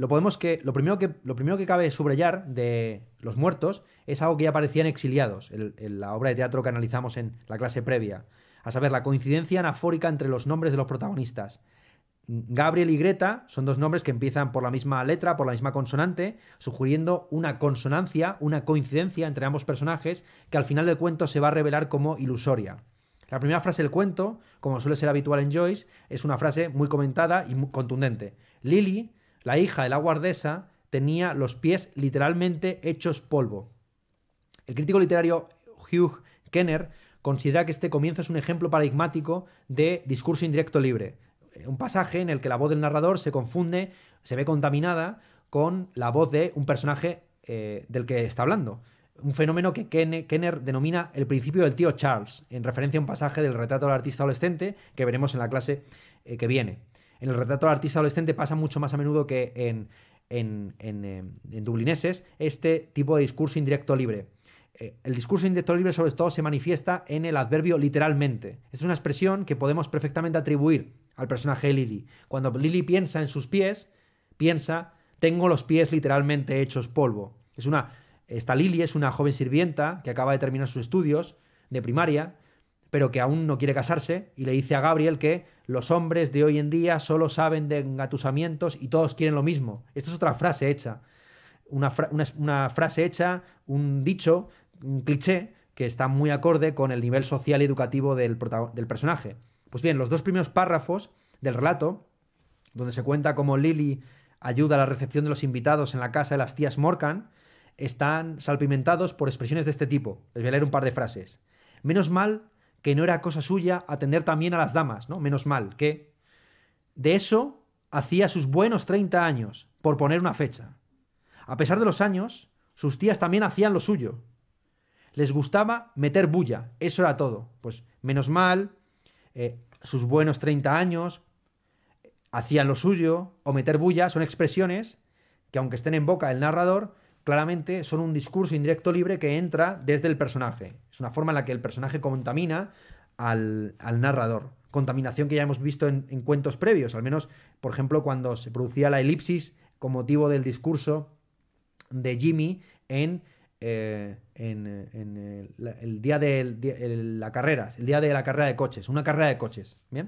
lo, podemos que, lo, primero que, cabe subrayar de Los Muertos es algo que ya aparecía en Exiliados, en la obra de teatro que analizamos en la clase previa, a saber, la coincidencia anafórica entre los nombres de los protagonistas. Gabriel y Greta son dos nombres que empiezan por la misma letra, por la misma consonante, sugiriendo una consonancia, una coincidencia entre ambos personajes que al final del cuento se va a revelar como ilusoria. La primera frase del cuento, como suele ser habitual en Joyce, es una frase muy comentada y contundente. Lily la hija de la guardesa tenía los pies literalmente hechos polvo. El crítico literario Hugh Kenner considera que este comienzo es un ejemplo paradigmático de discurso indirecto libre, un pasaje en el que la voz del narrador se confunde, se ve contaminada con la voz de un personaje eh, del que está hablando. Un fenómeno que Kenner denomina el principio del tío Charles, en referencia a un pasaje del retrato del artista adolescente que veremos en la clase eh, que viene en el retrato del artista adolescente pasa mucho más a menudo que en, eh, dublineses este tipo de discurso indirecto libre. Eh, el discurso indirecto libre sobre todo se manifiesta en el adverbio literalmente. Es una expresión que podemos perfectamente atribuir al personaje de Lily. Cuando Lily piensa en sus pies, piensa, tengo los pies literalmente hechos polvo. Es una, esta Lily es una joven sirvienta que acaba de terminar sus estudios de primaria, pero que aún no quiere casarse y le dice a Gabriel que los hombres de hoy en día solo saben de engatusamientos y todos quieren lo mismo. Esta es otra frase hecha. Una, frase hecha, un dicho, un cliché que está muy acorde con el nivel social y educativo del, del personaje. Pues bien, los dos primeros párrafos del relato, donde se cuenta cómo Lily ayuda a la recepción de los invitados en la casa de las tías morcan, están salpimentados por expresiones de este tipo. Les voy a leer un par de frases. Menos mal que no era cosa suya atender también a las damas, ¿no? Menos mal, que... De eso hacía sus buenos 30 años, por poner una fecha. A pesar de los años, sus tías también hacían lo suyo. Les gustaba meter bulla, eso era todo. Pues menos mal, eh, sus buenos 30 años, eh, hacían lo suyo, o meter bulla, son expresiones que aunque estén en boca del narrador, claramente son un discurso indirecto libre que entra desde el personaje. Es una forma en la que el personaje contamina al, narrador. Contaminación que ya hemos visto en, cuentos previos, al menos, por ejemplo, cuando se producía la elipsis con motivo del discurso de Jimmy en, eh, en, el, día de la carrera, el día de la carrera de coches, una carrera de coches. ¿Bien?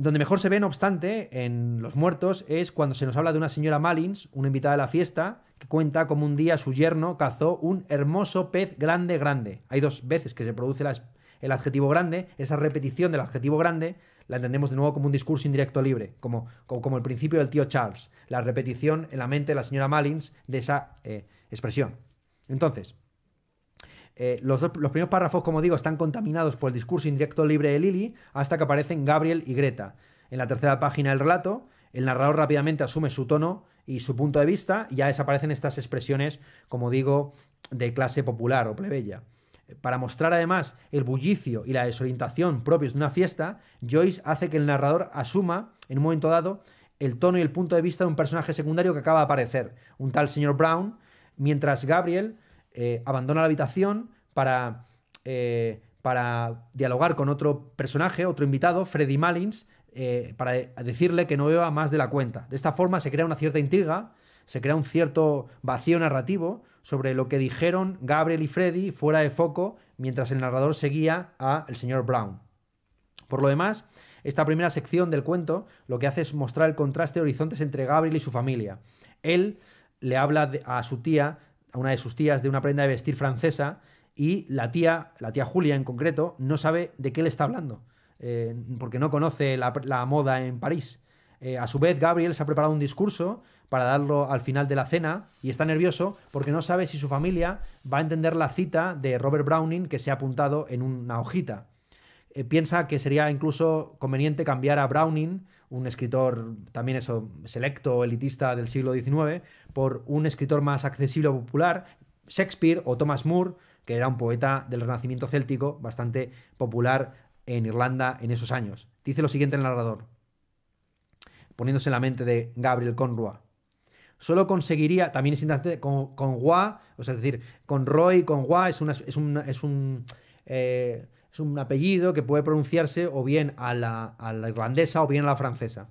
Donde mejor se ve, no obstante, en Los Muertos es cuando se nos habla de una señora Malins, una invitada de la fiesta, que cuenta como un día su yerno cazó un hermoso pez grande, grande. Hay dos veces que se produce el adjetivo grande, esa repetición del adjetivo grande la entendemos de nuevo como un discurso indirecto libre, como, como, el principio del tío Charles, la repetición en la mente de la señora Malins de esa eh, expresión. Entonces, eh, los, los, primeros párrafos, como digo, están contaminados por el discurso indirecto libre de Lily hasta que aparecen Gabriel y Greta. En la tercera página del relato, el narrador rápidamente asume su tono y su punto de vista y ya desaparecen estas expresiones, como digo, de clase popular o plebeya. Para mostrar además el bullicio y la desorientación propios de una fiesta, Joyce hace que el narrador asuma, en un momento dado, el tono y el punto de vista de un personaje secundario que acaba de aparecer, un tal señor Brown, mientras Gabriel eh, abandona la habitación para, eh, para dialogar con otro personaje, otro invitado, Freddy Malins, eh, para decirle que no vea más de la cuenta. De esta forma se crea una cierta intriga, se crea un cierto vacío narrativo sobre lo que dijeron Gabriel y Freddy fuera de foco mientras el narrador seguía a el señor Brown. Por lo demás, esta primera sección del cuento lo que hace es mostrar el contraste de horizontes entre Gabriel y su familia. Él le habla a su tía a una de sus tías de una prenda de vestir francesa y la tía, la tía Julia en concreto, no sabe de qué le está hablando, eh, porque no conoce la, moda en París. Eh, a su vez, Gabriel se ha preparado un discurso para darlo al final de la cena y está nervioso porque no sabe si su familia va a entender la cita de Robert Browning que se ha apuntado en una hojita. Eh, piensa que sería incluso conveniente cambiar a Browning un escritor también eso, selecto, elitista del siglo XIX, por un escritor más accesible o popular, Shakespeare o Thomas Moore, que era un poeta del Renacimiento céltico bastante popular en Irlanda en esos años. Dice lo siguiente el narrador, poniéndose en la mente de Gabriel Conroy. Solo conseguiría, también es interesante, con, con o es decir, con Roy, con Gua, es, una, es un, eh, es un apellido que puede pronunciarse o bien a la, irlandesa o bien a la francesa.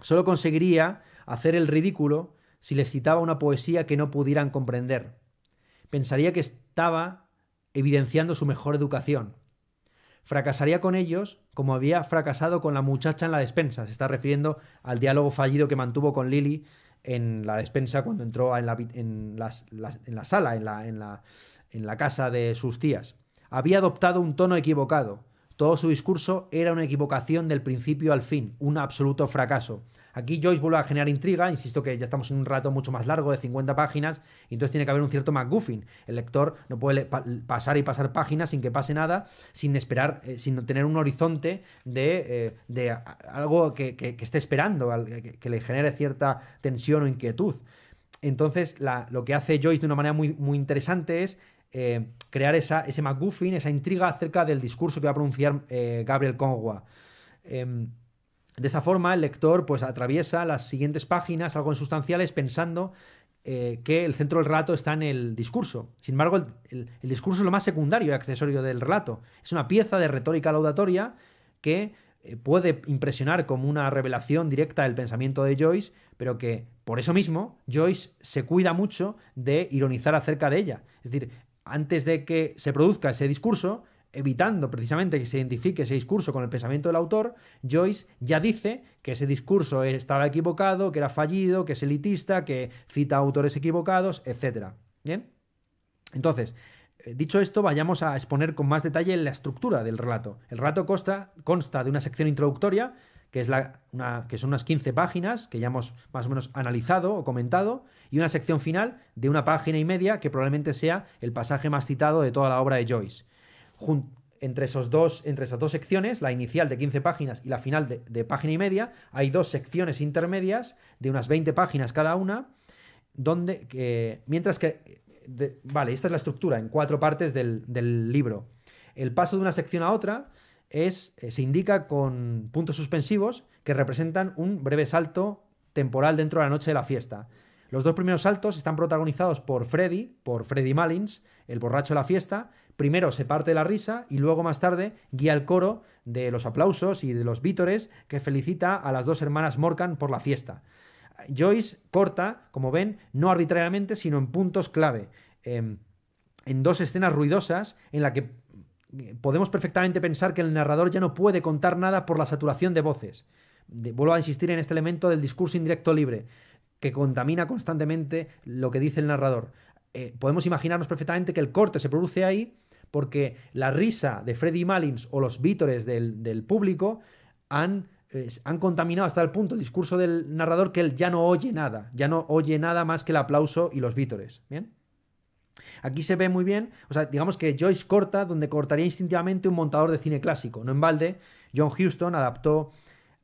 Solo conseguiría hacer el ridículo si les citaba una poesía que no pudieran comprender. Pensaría que estaba evidenciando su mejor educación. Fracasaría con ellos como había fracasado con la muchacha en la despensa. Se está refiriendo al diálogo fallido que mantuvo con Lily en la despensa cuando entró en la, sala, en la casa de sus tías había adoptado un tono equivocado. Todo su discurso era una equivocación del principio al fin, un absoluto fracaso. Aquí Joyce vuelve a generar intriga, insisto que ya estamos en un rato mucho más largo de 50 páginas, y entonces tiene que haber un cierto McGuffin. El lector no puede pasar y pasar páginas sin que pase nada, sin esperar, eh, sin tener un horizonte de, eh, algo que, esté esperando, que, le genere cierta tensión o inquietud. Entonces, lo que hace Joyce de una manera muy interesante es eh, crear esa, ese McGuffin, esa intriga acerca del discurso que va a pronunciar eh, Gabriel Congua em, de esta forma, el lector pues, atraviesa las siguientes páginas, algo insustanciales, pensando eh, que el centro del relato está en el discurso. Sin embargo, el, el discurso es lo más secundario y accesorio del relato. Es una pieza de retórica laudatoria que puede impresionar como una revelación directa del pensamiento de Joyce, pero que por eso mismo Joyce se cuida mucho de ironizar acerca de ella. Es decir, antes de que se produzca ese discurso, evitando precisamente que se identifique ese discurso con el pensamiento del autor, Joyce ya dice que ese discurso estaba equivocado, que era fallido, que es elitista, que cita autores equivocados, etc. ¿Bien? Entonces, eh, dicho esto, vayamos a exponer con más detalle la estructura del relato. El relato consta de una sección introductoria, que, es una, que son unas 15 páginas que ya hemos más o menos analizado o comentado, y una sección final de una página y media que probablemente sea el pasaje más citado de toda la obra de Joyce. entre, esos dos, entre esas dos secciones, la inicial de 15 páginas y la final de, página y media, hay dos secciones intermedias de unas 20 páginas cada una, donde, mientras que, vale, esta es la estructura en cuatro partes del libro. El paso de una sección a otra es, eh, se indica con puntos suspensivos que representan un breve salto temporal dentro de la noche de la fiesta. Los dos primeros saltos están protagonizados por Freddy, por Freddy Malins, el borracho de la fiesta. Primero se parte la risa y luego más tarde guía el coro de los aplausos y de los vítores que felicita a las dos hermanas Morgan por la fiesta. Joyce corta, como ven, no arbitrariamente, sino en puntos clave. Em, en dos escenas ruidosas en las que podemos perfectamente pensar que el narrador ya no puede contar nada por la saturación de voces. vuelvo a insistir en este elemento del discurso indirecto libre, que contamina constantemente lo que dice el narrador. Eh, podemos imaginarnos perfectamente que el corte se produce ahí porque la risa de Freddy Malins o los vítores del, público han, han, contaminado hasta el punto el discurso del narrador que él ya no oye nada, ya no oye nada más que el aplauso y los vítores. ¿Bien? Aquí se ve muy bien, o sea, digamos que Joyce corta donde cortaría instintivamente un montador de cine clásico. No en balde, John Huston adaptó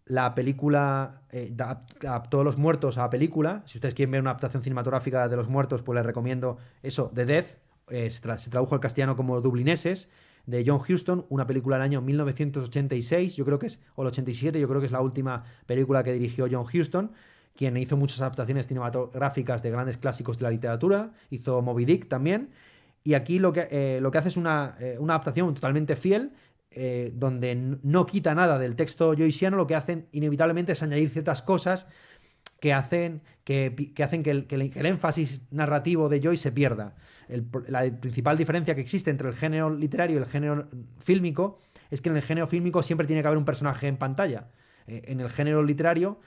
la película, eh, adaptó Los Muertos a la película. Si ustedes quieren ver una adaptación cinematográfica de Los Muertos, pues les recomiendo eso, The Death. Eh, se, tradujo al castellano como Dublineses, de John Huston, una película del año 1986, yo creo que es, o el 87, yo creo que es la última película que dirigió John Huston quien hizo muchas adaptaciones cinematográficas de grandes clásicos de la literatura, hizo Moby Dick también, y aquí lo que, eh, lo que hace es una, eh, adaptación totalmente fiel, eh, donde no quita nada del texto joysiano, lo que hacen inevitablemente es añadir ciertas cosas que hacen que, hacen que el, énfasis narrativo de Joyce se pierda. la principal diferencia que existe entre el género literario y el género mm, fílmico es que en el género fílmico siempre tiene que haber un personaje en pantalla. en el género literario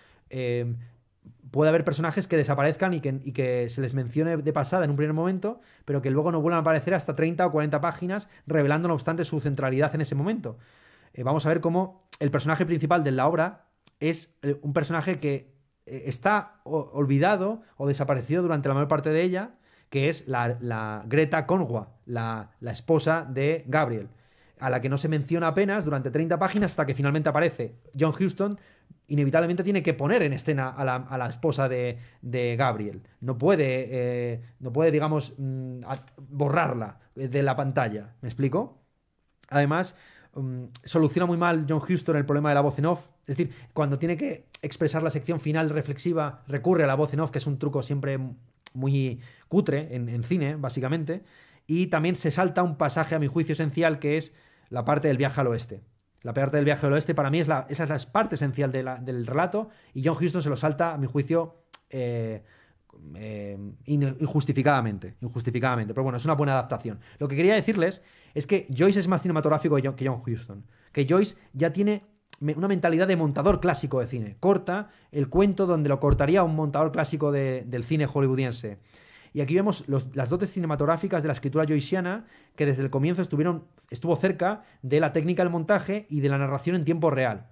puede haber personajes que desaparezcan y que, se les mencione de pasada en un primer momento, pero que luego no vuelvan a aparecer hasta 30 o 40 páginas, revelando no obstante su centralidad en ese momento. Eh, vamos a ver cómo el personaje principal de la obra es eh, un personaje que eh, está olvidado o desaparecido durante la mayor parte de ella, que es la, Greta Conwa, la esposa de Gabriel a la que no se menciona apenas durante 30 páginas hasta que finalmente aparece. John Houston inevitablemente tiene que poner en escena a la, esposa de, Gabriel. No puede, eh, no puede digamos, mm, borrarla de la pantalla. ¿Me explico? Además, mm, soluciona muy mal John Houston el problema de la voz en off. Es decir, cuando tiene que expresar la sección final reflexiva, recurre a la voz en off, que es un truco siempre muy cutre en cine, básicamente y también se salta un pasaje a mi juicio esencial que es la parte del viaje al oeste. La parte del viaje al oeste para mí es la, esa es la parte esencial del relato y John Houston se lo salta a mi juicio eh, eh, injustificadamente, injustificadamente. Pero bueno, es una buena adaptación. Lo que quería decirles es que Joyce es más cinematográfico que John Houston. Que Joyce ya tiene una mentalidad de montador clásico de cine. Corta el cuento donde lo cortaría un montador clásico del cine hollywoodiense. Y aquí vemos las dotes cinematográficas de la escritura joysiana, que desde el comienzo estuvieron, estuvo cerca de la técnica del montaje y de la narración en tiempo real.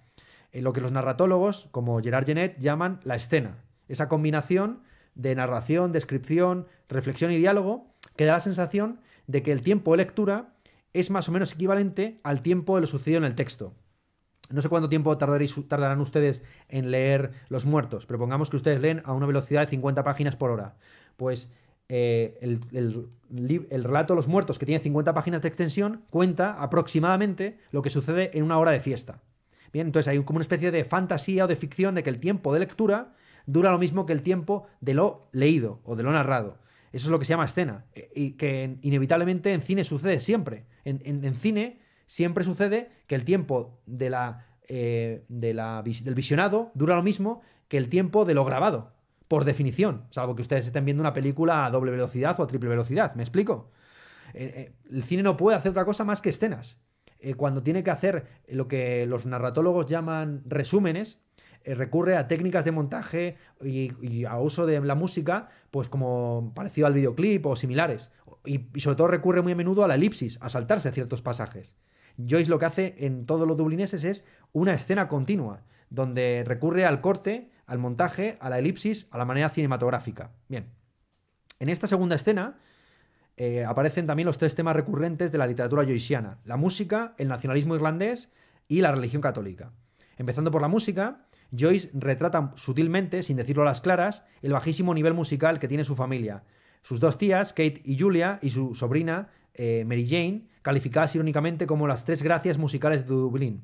En eh, lo que los narratólogos, como Gerard Genet, llaman la escena. Esa combinación de narración, descripción, reflexión y diálogo que da la sensación de que el tiempo de lectura es más o menos equivalente al tiempo de lo sucedido en el texto. No sé cuánto tiempo tardarán ustedes en leer Los Muertos, pero pongamos que ustedes leen a una velocidad de 50 páginas por hora. Pues eh, el, relato de los muertos, que tiene 50 páginas de extensión, cuenta aproximadamente lo que sucede en una hora de fiesta. Bien, entonces hay como una especie de fantasía o de ficción de que el tiempo de lectura dura lo mismo que el tiempo de lo leído o de lo narrado. Eso es lo que se llama escena, eh, y que inevitablemente en cine sucede siempre. En, cine siempre sucede que el tiempo de la, eh, del visionado dura lo mismo que el tiempo de lo grabado por definición, salvo que ustedes estén viendo una película a doble velocidad o a triple velocidad, ¿me explico? Eh, eh, el cine no puede hacer otra cosa más que escenas. Eh, cuando tiene que hacer lo que los narratólogos llaman resúmenes, recurre a técnicas de montaje y, a uso de la música, pues como parecido al videoclip o similares. Y, y, sobre todo recurre muy a menudo a la elipsis, a saltarse ciertos pasajes. Joyce lo que hace en todos los dublineses es una escena continua, donde recurre al corte, al montaje, a la elipsis, a la manera cinematográfica. Bien. En esta segunda escena eh, aparecen también los tres temas recurrentes de la literatura joysiana: la música, el nacionalismo irlandés y la religión católica. Empezando por la música, Joyce retrata sutilmente, sin decirlo a las claras, el bajísimo nivel musical que tiene su familia. Sus dos tías, Kate y Julia, y su sobrina, eh, Mary Jane, calificadas irónicamente como las tres gracias musicales de Dublín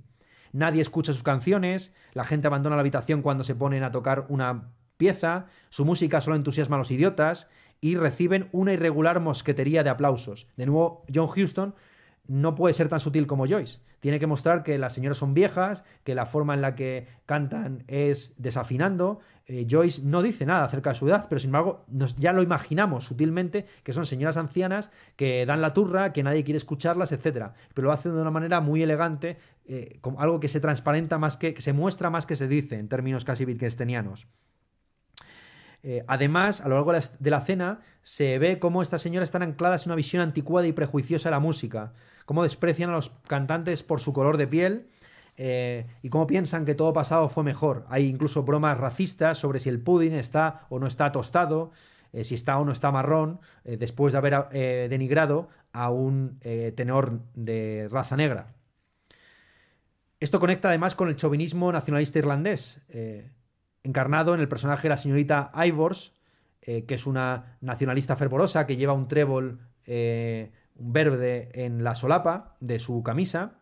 nadie escucha sus canciones, la gente abandona la habitación cuando se ponen a tocar una pieza, su música solo entusiasma a los idiotas y reciben una irregular mosquetería de aplausos. De nuevo, John Houston no puede ser tan sutil como Joyce. Tiene que mostrar que las señoras son viejas, que la forma en la que cantan es desafinando. Eh, Joyce no dice nada acerca de su edad, pero sin embargo ya lo imaginamos sutilmente que son señoras ancianas que dan la turra, que nadie quiere escucharlas, etc. Pero lo hace de una manera muy elegante, eh, algo que se transparenta más que, se muestra más que se dice en términos casi wittgensteinianos. Eh, además, a lo largo de la cena se ve cómo estas señoras están ancladas en una visión anticuada y prejuiciosa de la música, cómo desprecian a los cantantes por su color de piel eh, y cómo piensan que todo pasado fue mejor. Hay incluso bromas racistas sobre si el pudding está o no está tostado, si está o no está marrón, después de haber denigrado a un tenor de raza negra. Esto conecta además con el chauvinismo nacionalista irlandés, eh, encarnado en el personaje de la señorita Ivors, eh, que es una nacionalista fervorosa que lleva un trébol eh, verde en la solapa de su camisa,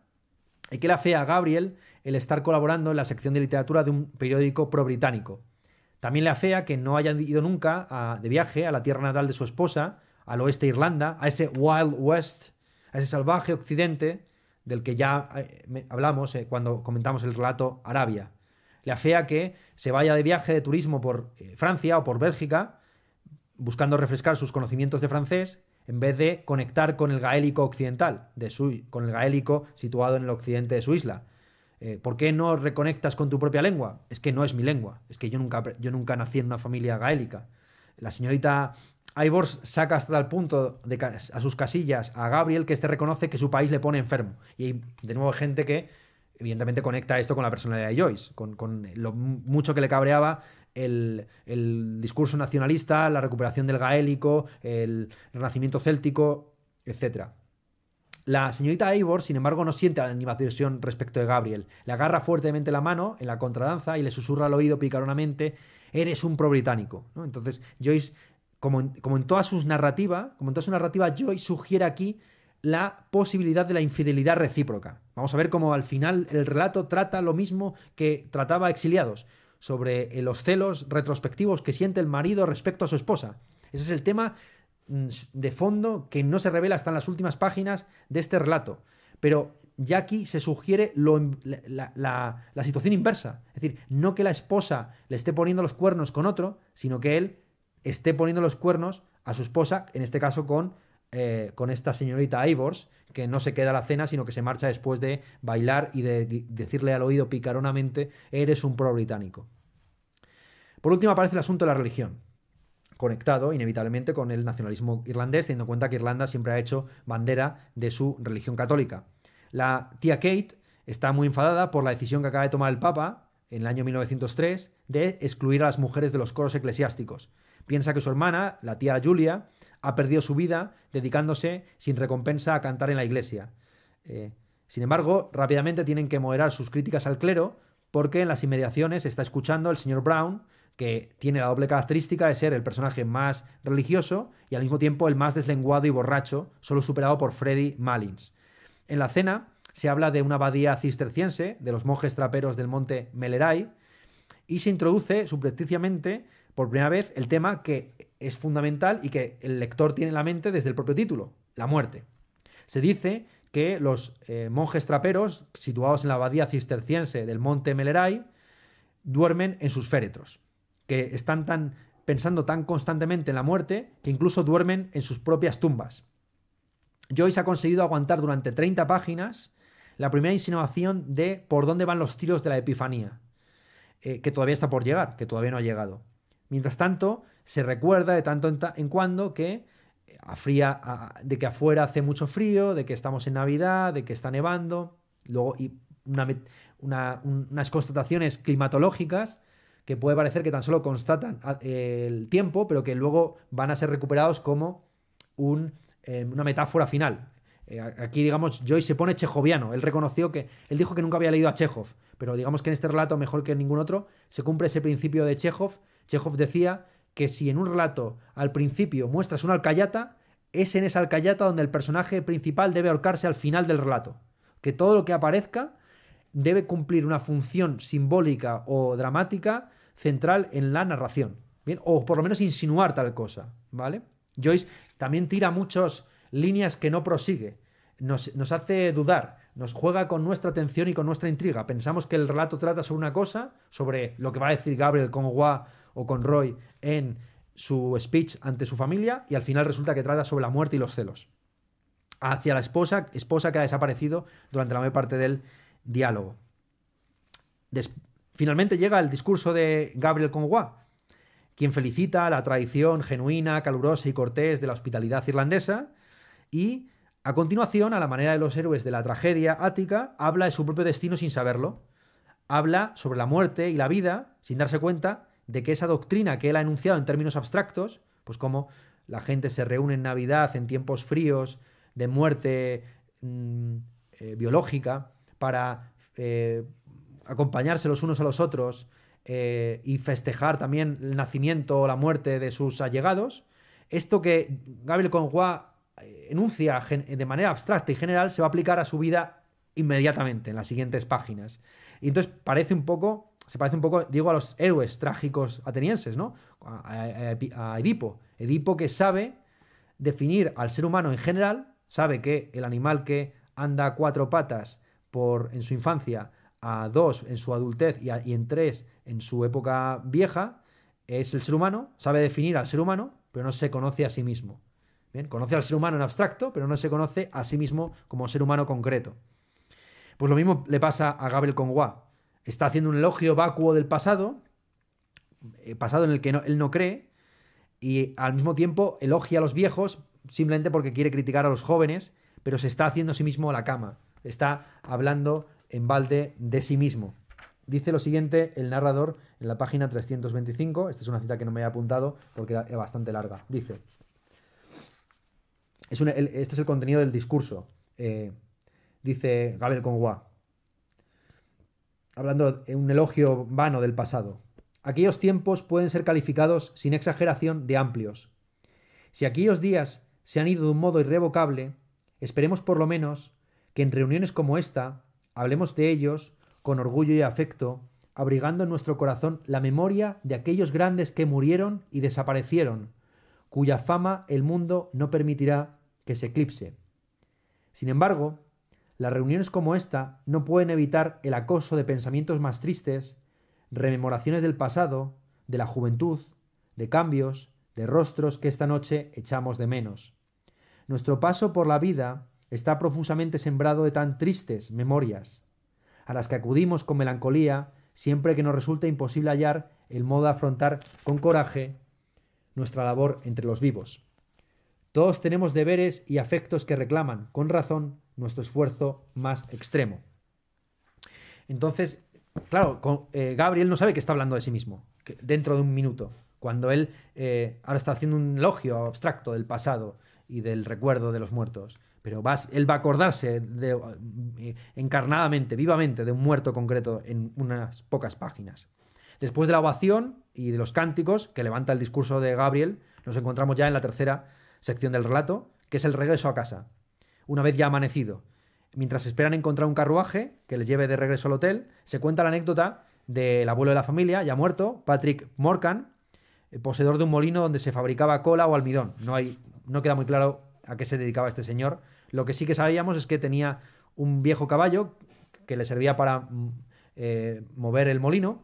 y que le afea a Gabriel el estar colaborando en la sección de literatura de un periódico pro-británico. También le afea que no haya ido nunca de viaje a la tierra natal de su esposa, al oeste de Irlanda, a ese Wild West, a ese salvaje occidente del que ya eh, hablamos eh, cuando comentamos el relato Arabia. Le afea que se vaya de viaje de turismo por eh, Francia o por Bélgica, buscando refrescar sus conocimientos de francés, en vez de conectar con el gaélico occidental, de su, con el gaélico situado en el occidente de su isla. ¿Por qué no reconectas con tu propia lengua? Es que no es mi lengua, es que yo nunca, yo nunca nací en una familia gaélica. La señorita Ivor saca hasta el punto de a sus casillas a Gabriel que este reconoce que su país le pone enfermo. Y hay de nuevo gente que evidentemente conecta esto con la personalidad de Joyce, con, lo mucho que le cabreaba el, discurso nacionalista, la recuperación del gaélico, el renacimiento céltico, etc. La señorita Ivor, sin embargo, no siente animadversión respecto de Gabriel. Le agarra fuertemente la mano en la contradanza y le susurra al oído picaronamente, eres un pro británico. ¿no? Entonces Joyce como en, como toda sus narrativas, como en toda su narrativa, Joy sugiere aquí la posibilidad de la infidelidad recíproca. Vamos a ver cómo al final el relato trata lo mismo que trataba Exiliados, sobre eh, los celos retrospectivos que siente el marido respecto a su esposa. Ese es el tema mm, de fondo que no se revela hasta en las últimas páginas de este relato. Pero ya aquí se sugiere la situación inversa. Es decir, no que la esposa le esté poniendo los cuernos con otro, sino que él esté poniendo los cuernos a su esposa, en este caso con, eh, esta señorita Ivors, que no se queda a la cena, sino que se marcha después de bailar y de, decirle al oído picaronamente, eres un pro británico. Por último aparece el asunto de la religión, conectado inevitablemente con el nacionalismo irlandés, teniendo en cuenta que Irlanda siempre ha hecho bandera de su religión católica. La tía Kate está muy enfadada por la decisión que acaba de tomar el Papa en el año 1903 de excluir a las mujeres de los coros eclesiásticos. Piensa que su hermana, la tía Julia, ha perdido su vida dedicándose sin recompensa a cantar en la iglesia. Eh, sin embargo, rápidamente tienen que moderar sus críticas al clero porque en las inmediaciones está escuchando el señor Brown, que tiene la doble característica de ser el personaje más religioso y al mismo tiempo el más deslenguado y borracho, solo superado por Freddy Malins. En la cena se habla de una abadía cisterciense, de los monjes traperos del monte Meleray, y se introduce subrepticiamente por primera vez el tema que es fundamental y que el lector tiene en la mente desde el propio título, la muerte. Se dice que los eh, monjes traperos, situados en la abadía cisterciense del monte Meleray, duermen en sus féretros, que están tan pensando tan constantemente en la muerte que incluso duermen en sus propias tumbas. Joyce ha conseguido aguantar durante 30 páginas la primera insinuación de por dónde van los tiros de la Epifanía, eh, que todavía está por llegar, que todavía no ha llegado. Mientras tanto, se recuerda de tanto en, cuando que eh, de que afuera hace mucho frío, de que estamos en Navidad, de que está nevando, luego y una, unas constataciones climatológicas que puede parecer que tan solo constatan el tiempo, pero que luego van a ser recuperados como em, una metáfora final. Eh, aquí, digamos, Joyce se pone chejoviano. Él reconoció que. Él dijo que nunca había leído a Chekhov, pero digamos que en este relato, mejor que en ningún otro, se cumple ese principio de Chekhov Chekhov decía que si en un relato al principio muestras una alcayata, es en esa alcayata donde el personaje principal debe ahorcarse al final del relato. Que todo lo que aparezca debe cumplir una función simbólica o dramática central en la narración. ¿bien? O por lo menos insinuar tal cosa. ¿Vale? Joyce también tira muchas líneas que no prosigue. Nos, hace dudar, nos juega con nuestra atención y con nuestra intriga. Pensamos que el relato trata sobre una cosa, sobre lo que va a decir Gabriel Guá o con Roy en su speech ante su familia y al final resulta que trata sobre la muerte y los celos. Hacia la esposa, esposa que ha desaparecido durante la mayor parte del diálogo. Finalmente llega el discurso de Gabriel congois quien felicita la tradición genuina, calurosa y cortés de la hospitalidad irlandesa y, a continuación, a la manera de los héroes de la tragedia ática, habla de su propio destino sin saberlo. Habla sobre la muerte y la vida sin darse cuenta de que esa doctrina que él ha enunciado en términos abstractos, pues como la gente se reúne en Navidad en tiempos fríos, de muerte mm, eh, biológica, para eh, acompañarse los unos a los otros eh, y festejar también el nacimiento o la muerte de sus allegados, esto que Gabriel Conroy enuncia de manera abstracta y general se va a aplicar a su vida inmediatamente en las siguientes páginas. Y entonces parece un poco se parece un poco, digo, a los héroes trágicos atenienses, ¿no? A, Edipo. Edipo que sabe definir al ser humano en general, sabe que el animal que anda a cuatro patas por, en su infancia, a dos en su adultez y, en tres en su época vieja, es el ser humano, sabe definir al ser humano, pero no se conoce a sí mismo. Bien, conoce al ser humano en abstracto, pero no se conoce a sí mismo como ser humano concreto. Pues lo mismo le pasa a Gabriel Conguá, está haciendo un elogio vacuo del pasado, eh, pasado en el que él no cree, y al mismo tiempo elogia a los viejos simplemente porque quiere criticar a los jóvenes, pero se está haciendo a sí mismo la cama, está hablando en balde de sí mismo. Dice lo siguiente el narrador en la página 325, esta es una cita que no me he apuntado porque es bastante larga, dice, este es el contenido del discurso, eh, dice Gabriel Conguá, hablando de un elogio vano del pasado. Aquellos tiempos pueden ser calificados, sin exageración, de amplios. Si aquellos días se han ido de un modo irrevocable, esperemos por lo menos que en reuniones como esta hablemos de ellos con orgullo y afecto, abrigando en nuestro corazón la memoria de aquellos grandes que murieron y desaparecieron, cuya fama el mundo no permitirá que se eclipse. Sin embargo, las reuniones como esta no pueden evitar el acoso de pensamientos más tristes, rememoraciones del pasado, de la juventud, de cambios, de rostros que esta noche echamos de menos. Nuestro paso por la vida está profusamente sembrado de tan tristes memorias, a las que acudimos con melancolía siempre que nos resulta imposible hallar el modo de afrontar con coraje nuestra labor entre los vivos. Todos tenemos deberes y afectos que reclaman, con razón, nuestro esfuerzo más extremo. Entonces, claro, eh, Gabriel no sabe que está hablando de sí mismo dentro de un minuto, cuando él eh, ahora está haciendo un elogio abstracto del pasado y del recuerdo de los muertos. Pero él va a acordarse de, eh, encarnadamente, vivamente, de un muerto concreto en unas pocas páginas. Después de la ovación y de los cánticos que levanta el discurso de Gabriel, nos encontramos ya en la tercera sección del relato, que es el regreso a casa, una vez ya amanecido. Mientras esperan encontrar un carruaje que les lleve de regreso al hotel, se cuenta la anécdota del abuelo de la familia, ya muerto, Patrick Morgan, eh, poseedor de un molino donde se fabricaba cola o almidón. No, hay, no queda muy claro a qué se dedicaba este señor. Lo que sí que sabíamos es que tenía un viejo caballo que le servía para mm, eh, mover el molino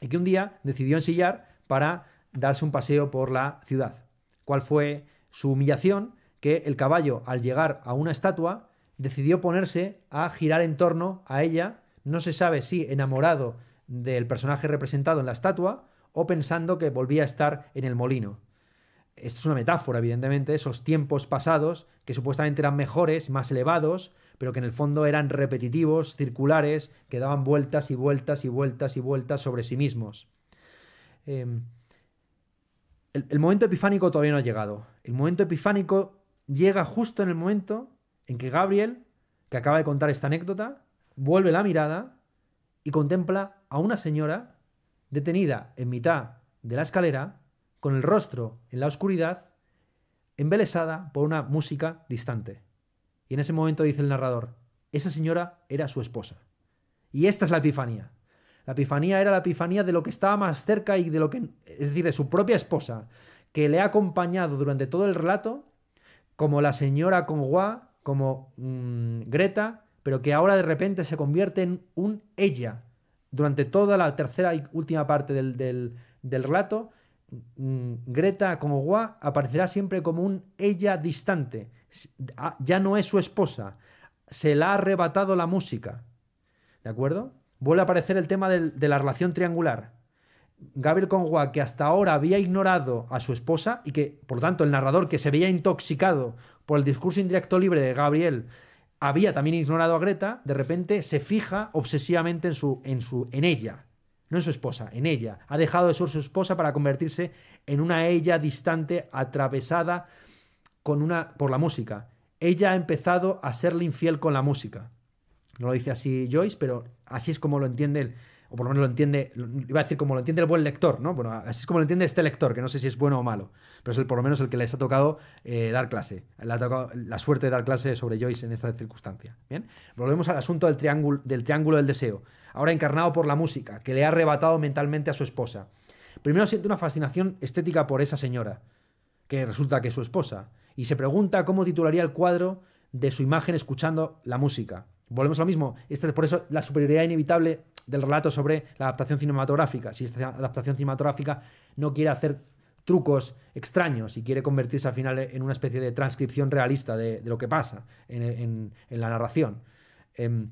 y que un día decidió ensillar para darse un paseo por la ciudad. ¿Cuál fue su humillación? que el caballo, al llegar a una estatua, decidió ponerse a girar en torno a ella, no se sabe si enamorado del personaje representado en la estatua o pensando que volvía a estar en el molino. Esto es una metáfora, evidentemente, esos tiempos pasados que supuestamente eran mejores, más elevados, pero que en el fondo eran repetitivos, circulares, que daban vueltas y vueltas y vueltas y vueltas sobre sí mismos. Em, el, el momento epifánico todavía no ha llegado. El momento epifánico llega justo en el momento en que Gabriel, que acaba de contar esta anécdota, vuelve la mirada y contempla a una señora detenida en mitad de la escalera, con el rostro en la oscuridad, embelesada por una música distante. Y en ese momento dice el narrador, esa señora era su esposa. Y esta es la epifanía. La epifanía era la epifanía de lo que estaba más cerca y de lo que, es decir, de su propia esposa, que le ha acompañado durante todo el relato como la señora Guá, como mm, Greta, pero que ahora de repente se convierte en un ella. Durante toda la tercera y última parte del, relato, mm, greta Greta Guá aparecerá siempre como un ella distante. Ah, ya no es su esposa. Se la ha arrebatado la música. ¿De acuerdo? Vuelve a aparecer el tema de la relación triangular. Gabriel Conwa, que hasta ahora había ignorado a su esposa y que, por lo tanto, el narrador que se veía intoxicado por el discurso indirecto libre de Gabriel había también ignorado a Greta, de repente se fija obsesivamente en, su, en, su, en ella, no en su esposa, en ella. Ha dejado de ser su esposa para convertirse en una ella distante, atravesada con una, por la música. Ella ha empezado a serle infiel con la música. No lo dice así Joyce, pero así es como lo entiende él o por lo menos lo entiende, iba a decir como lo entiende el buen lector, ¿no? Bueno, así es como lo entiende este lector, que no sé si es bueno o malo, pero es el, por lo menos el que les ha tocado eh, dar clase, le ha tocado la suerte de dar clase sobre Joyce en esta circunstancia. Bien, volvemos al asunto del triángulo, del triángulo del deseo, ahora encarnado por la música, que le ha arrebatado mentalmente a su esposa. Primero siente una fascinación estética por esa señora, que resulta que es su esposa, y se pregunta cómo titularía el cuadro de su imagen escuchando la música. Volvemos a lo mismo, Esta es por eso la superioridad inevitable del relato sobre la adaptación cinematográfica. Si esta adaptación cinematográfica no quiere hacer trucos extraños y quiere convertirse al final en una especie de transcripción realista de, lo que pasa en, la narración. Em,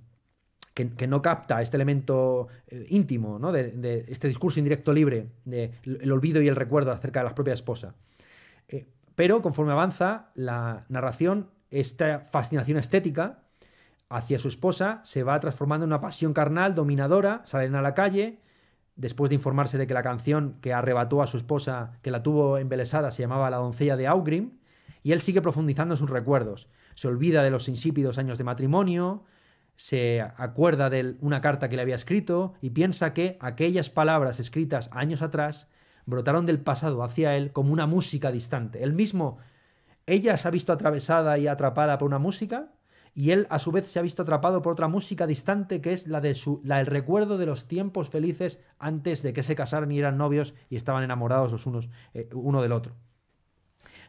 que, no capta este elemento eh, íntimo, ¿no? de, este discurso indirecto libre, de el olvido y el recuerdo acerca de la propia esposa. Eh, pero conforme avanza la narración, esta fascinación estética hacia su esposa se va transformando en una pasión carnal dominadora, salen a la calle, después de informarse de que la canción que arrebató a su esposa, que la tuvo embelesada, se llamaba La doncella de Augrim, y él sigue profundizando sus recuerdos. Se olvida de los insípidos años de matrimonio, se acuerda de una carta que le había escrito y piensa que aquellas palabras escritas años atrás brotaron del pasado hacia él como una música distante. Él mismo, ella se ha visto atravesada y atrapada por una música, y él a su vez se ha visto atrapado por otra música distante que es la de su la del recuerdo de los tiempos felices antes de que se casaran y eran novios y estaban enamorados los unos eh, uno del otro.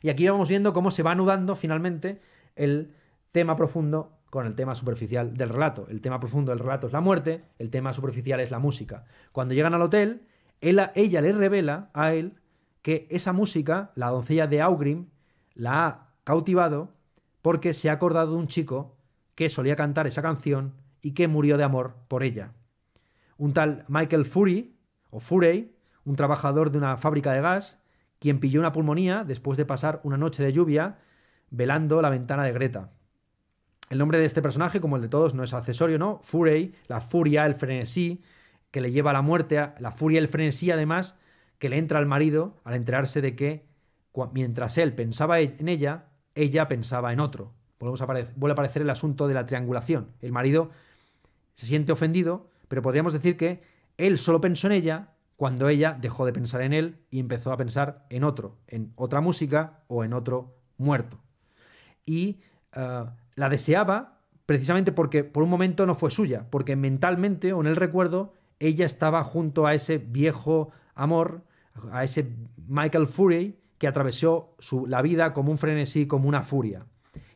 Y aquí vamos viendo cómo se va anudando finalmente el tema profundo con el tema superficial del relato. El tema profundo del relato es la muerte, el tema superficial es la música. Cuando llegan al hotel, ella le revela a él que esa música, la doncella de Augrim, la ha cautivado porque se ha acordado de un chico que solía cantar esa canción y que murió de amor por ella. Un tal Michael Fury, o Furey, un trabajador de una fábrica de gas, quien pilló una pulmonía después de pasar una noche de lluvia velando la ventana de Greta. El nombre de este personaje, como el de todos, no es accesorio, ¿no? Fury, la furia, el frenesí, que le lleva a la muerte, la furia el frenesí, además, que le entra al marido al enterarse de que, mientras él pensaba e- en ella, ella pensaba en otro. a vuelve a aparecer el asunto de la triangulación. El marido se siente ofendido, pero podríamos decir que él solo pensó en ella cuando ella dejó de pensar en él y empezó a pensar en otro, en otra música o en otro muerto. Y ah, la deseaba precisamente porque por un momento no fue suya, porque mentalmente o en el recuerdo ella estaba junto a ese viejo amor, a ese Michael Fury, que atravesó la vida como un frenesí, como una furia.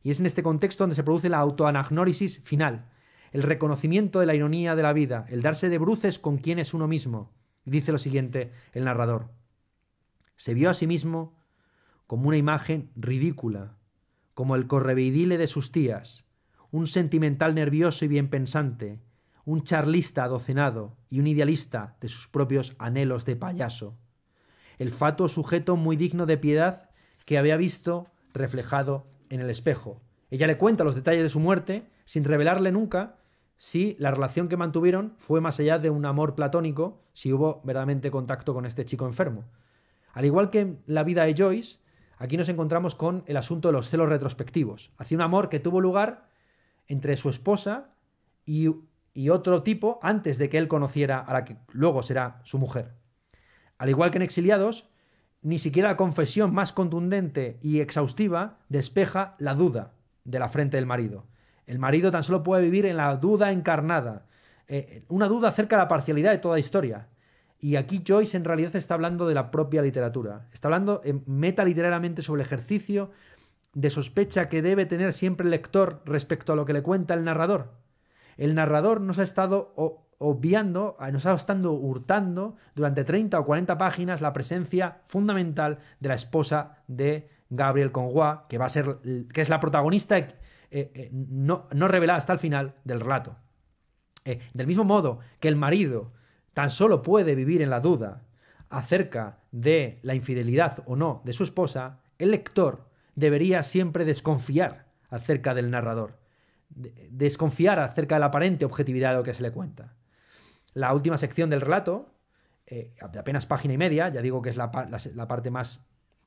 Y es en este contexto donde se produce la autoanagnórisis final, el reconocimiento de la ironía de la vida, el darse de bruces con quien es uno mismo. Dice lo siguiente el narrador. Se vio a sí mismo como una imagen ridícula, como el correveidile de sus tías, un sentimental nervioso y bien pensante, un charlista adocenado y un idealista de sus propios anhelos de payaso el fatuo sujeto muy digno de piedad que había visto reflejado en el espejo. Ella le cuenta los detalles de su muerte sin revelarle nunca si la relación que mantuvieron fue más allá de un amor platónico, si hubo verdaderamente contacto con este chico enfermo. Al igual que la vida de Joyce, aquí nos encontramos con el asunto de los celos retrospectivos, hacia un amor que tuvo lugar entre su esposa y, y otro tipo antes de que él conociera a la que luego será su mujer. Al igual que en Exiliados, ni siquiera la confesión más contundente y exhaustiva despeja la duda de la frente del marido. El marido tan solo puede vivir en la duda encarnada, eh, una duda acerca de la parcialidad de toda historia. Y aquí Joyce en realidad está hablando de la propia literatura, está hablando eh, meta literariamente sobre el ejercicio de sospecha que debe tener siempre el lector respecto a lo que le cuenta el narrador. El narrador nos ha estado obviando, eh, nos ha estado hurtando durante 30 o 40 páginas la presencia fundamental de la esposa de Gabriel Conguá, que va a ser, que es la protagonista eh, eh, no, no, revelada hasta el final del relato. del mismo modo que el marido tan solo puede vivir en la duda acerca de la infidelidad o no de su esposa, el lector debería siempre desconfiar acerca del narrador, desconfiar acerca de la aparente objetividad de lo que se le cuenta la última sección del relato, eh, de apenas página y media, ya digo que es la, parte más,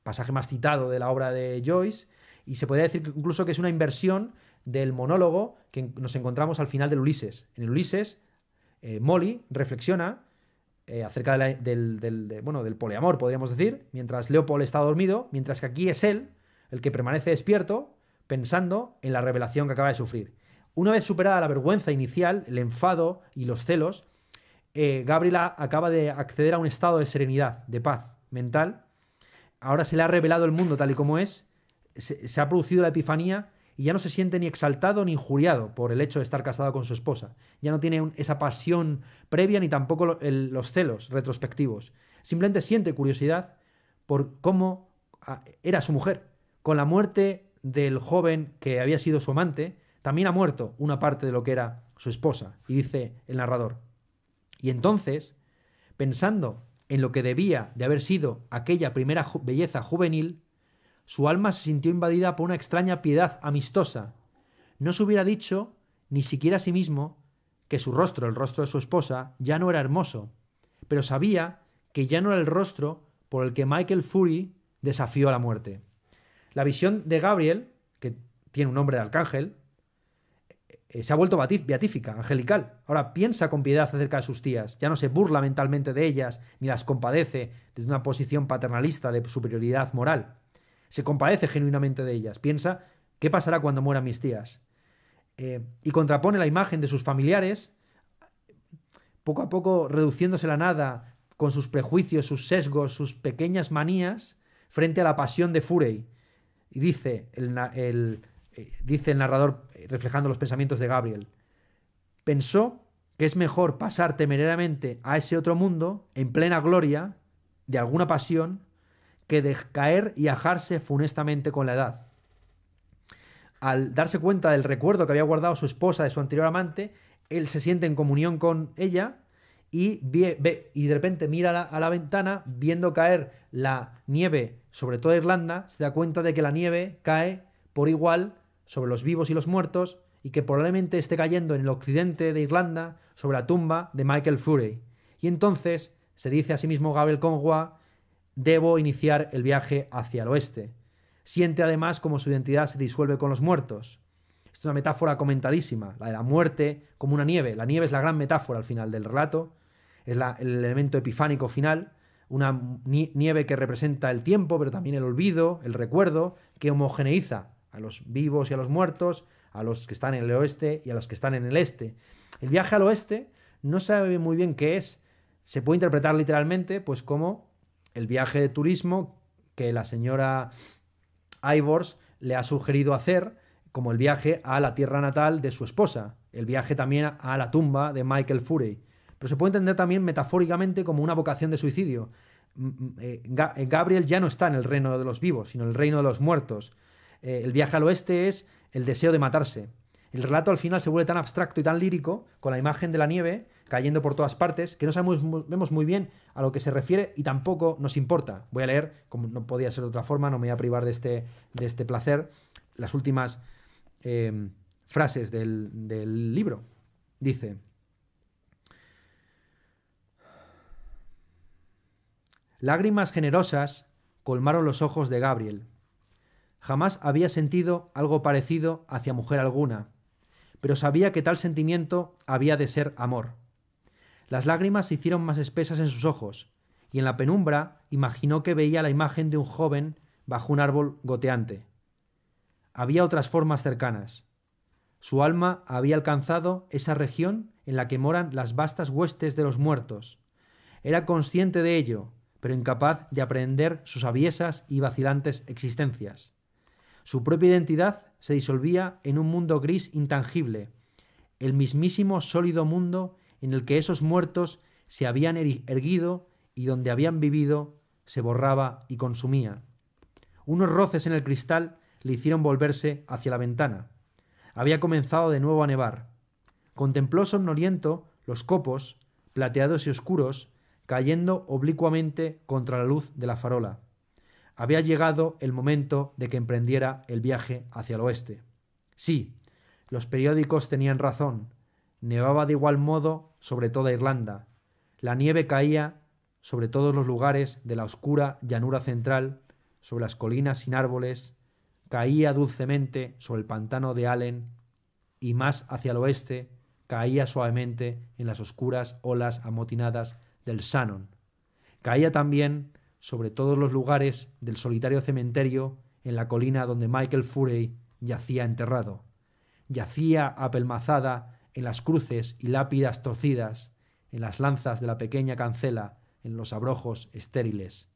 pasaje más citado de la obra de Joyce, y se podría decir incluso que es una inversión del monólogo que nos encontramos al final del Ulises. En el Ulises, eh, Molly reflexiona eh, acerca del, bueno, del poliamor, podríamos decir, mientras Leopold está dormido, mientras que aquí es él el que permanece despierto pensando en la revelación que acaba de sufrir. Una vez superada la vergüenza inicial, el enfado y los celos, eh, Gabriela acaba de acceder a un estado de serenidad, de paz mental. Ahora se le ha revelado el mundo tal y como es, se, ha producido la epifanía y ya no se siente ni exaltado ni injuriado por el hecho de estar casado con su esposa. Ya no tiene esa pasión previa ni tampoco los celos retrospectivos. Simplemente siente curiosidad por cómo ah, era su mujer. Con la muerte del joven que había sido su amante, también ha muerto una parte de lo que era su esposa. Y dice el narrador, y entonces, pensando en lo que debía de haber sido aquella primera belleza juvenil, su alma se sintió invadida por una extraña piedad amistosa. No se hubiera dicho, ni siquiera a sí mismo, que su rostro, el rostro de su esposa, ya no era hermoso, pero sabía que ya no era el rostro por el que Michael Fury desafió a la muerte. La visión de Gabriel, que tiene un nombre de arcángel, eh, se ha vuelto beatífica, angelical. Ahora piensa con piedad acerca de sus tías, ya no se burla mentalmente de ellas, ni las compadece desde una posición paternalista de superioridad moral. Se compadece genuinamente de ellas, piensa, ¿qué pasará cuando mueran mis tías? Eh, y contrapone la imagen de sus familiares, poco a poco reduciéndose la nada con sus prejuicios, sus sesgos, sus pequeñas manías, frente a la pasión de Furey. Y dice el eh, dice el narrador eh, reflejando los pensamientos de Gabriel, pensó que es mejor pasar temerariamente a ese otro mundo en plena gloria de alguna pasión que de caer y ajarse funestamente con la edad. Al darse cuenta del recuerdo que había guardado su esposa de su anterior amante, él se siente en comunión con ella y, ve, y de repente mira a la, ventana viendo caer la nieve, sobre toda Irlanda, se da cuenta de que la nieve cae por igual sobre los vivos y los muertos y que probablemente esté cayendo en el occidente de Irlanda sobre la tumba de Michael Furey Y entonces se dice a sí mismo Gabriel Conwa, debo iniciar el viaje hacia el oeste. Siente además como su identidad se disuelve con los muertos. Es una metáfora comentadísima, la de la muerte como una nieve. La nieve es la gran metáfora al final del relato, es el elemento epifánico final, una nieve que representa el tiempo, pero también el olvido, el recuerdo, que homogeneiza a los vivos y a los muertos, a los que están en el oeste y a los que están en el este. El viaje al oeste no sabe muy bien qué es. Se puede interpretar literalmente, pues, como el viaje de turismo que la señora Ivors le ha sugerido hacer, como el viaje a la tierra natal de su esposa, el viaje también a la tumba de Michael Furey. Pero se puede entender también metafóricamente como una vocación de suicidio. Eh, eh, Gabriel ya no está en el reino de los vivos, sino en el reino de los muertos. Eh, el viaje al oeste es el deseo de matarse. El relato al final se vuelve tan abstracto y tan lírico, con la imagen de la nieve cayendo por todas partes, que no sabemos vemos muy bien a lo que se refiere y tampoco nos importa. Voy a leer, como no podía ser de otra forma, no me voy a privar de este, de este placer, las últimas em, frases del libro. Dice, lágrimas generosas colmaron los ojos de Gabriel. Jamás había sentido algo parecido hacia mujer alguna, pero sabía que tal sentimiento había de ser amor. Las lágrimas se hicieron más espesas en sus ojos, y en la penumbra imaginó que veía la imagen de un joven bajo un árbol goteante. Había otras formas cercanas. Su alma había alcanzado esa región en la que moran las vastas huestes de los muertos. Era consciente de ello, pero incapaz de aprender sus aviesas y vacilantes existencias. Su propia identidad se disolvía en un mundo gris intangible, el mismísimo sólido mundo en el que esos muertos se habían erguido y donde habían vivido se borraba y consumía. Unos roces en el cristal le hicieron volverse hacia la ventana. Había comenzado de nuevo a nevar. Contempló somnoliento los copos, plateados y oscuros, cayendo oblicuamente contra la luz de la farola. Había llegado el momento de que emprendiera el viaje hacia el oeste. Sí, los periódicos tenían razón. Nevaba de igual modo sobre toda Irlanda. La nieve caía sobre todos los lugares de la oscura llanura central, sobre las colinas sin árboles, caía dulcemente sobre el pantano de Allen y más hacia el oeste caía suavemente en las oscuras olas amotinadas del Shannon. Caía también sobre todos los lugares del solitario cementerio en la colina donde Michael Furey yacía enterrado. Yacía apelmazada en las cruces y lápidas torcidas, en las lanzas de la pequeña cancela, en los abrojos estériles.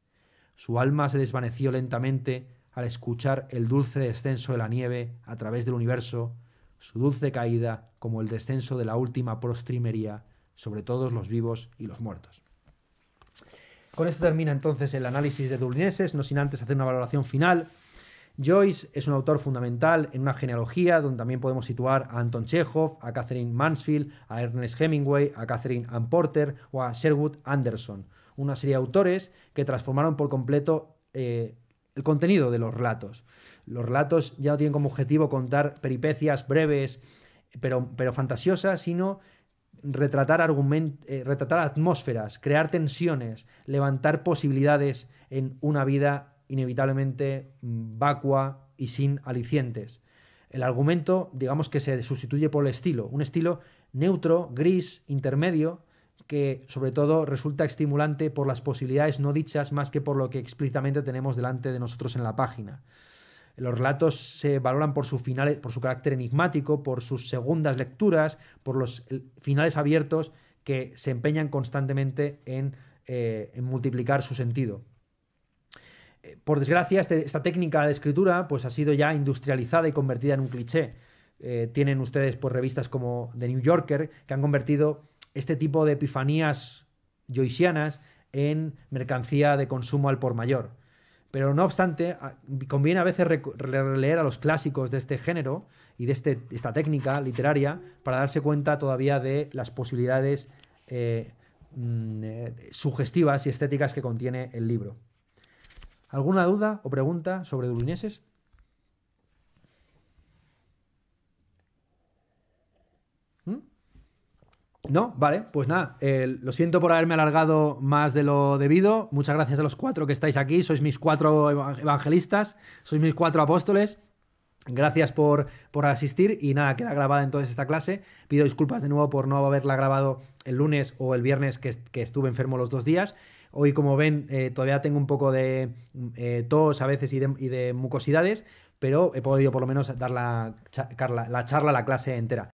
Su alma se desvaneció lentamente al escuchar el dulce descenso de la nieve a través del universo, su dulce caída como el descenso de la última prostrimería sobre todos los vivos y los muertos. Con esto termina entonces el análisis de Dulineses, no sin antes hacer una valoración final. Joyce es un autor fundamental en una genealogía donde también podemos situar a Anton Chekhov, a Catherine Mansfield, a Ernest Hemingway, a Catherine Ann Porter o a Sherwood Anderson, una serie de autores que transformaron por completo eh, el contenido de los relatos. Los relatos ya no tienen como objetivo contar peripecias breves pero, pero fantasiosas, sino retratar, eh, retratar atmósferas, crear tensiones, levantar posibilidades en una vida inevitablemente mm, vacua y sin alicientes. El argumento, digamos que se sustituye por el estilo, un estilo neutro, gris, intermedio, que sobre todo resulta estimulante por las posibilidades no dichas más que por lo que explícitamente tenemos delante de nosotros en la página. Los relatos se valoran por su, por su carácter enigmático, por sus segundas lecturas, por los finales abiertos que se empeñan constantemente en, eh, multiplicar su sentido. Eh, por desgracia, este, esta técnica de escritura pues, ha sido ya industrializada y convertida en un cliché. Eh, tienen ustedes pues, revistas como The New Yorker, que han convertido este tipo de epifanías joysianas en mercancía de consumo al por mayor. Pero no obstante, conviene a veces releer a los clásicos de este género y de este, esta técnica literaria para darse cuenta todavía de las posibilidades eh, mm, eh, sugestivas y estéticas que contiene el libro. ¿Alguna duda o pregunta sobre dulineses? No, vale, pues nada, lo siento por haberme alargado más de lo debido. Muchas gracias a los cuatro que estáis aquí, sois mis cuatro evangelistas, sois mis cuatro apóstoles. Gracias por, por asistir y nada, queda grabada entonces esta clase. Pido disculpas de nuevo por no haberla grabado el lunes o el viernes que, estuve enfermo los dos días. Hoy, como ven, eh, todavía tengo un poco de eh, tos a veces y de, mucosidades, pero he podido por lo menos dar la, la, charla, la clase entera.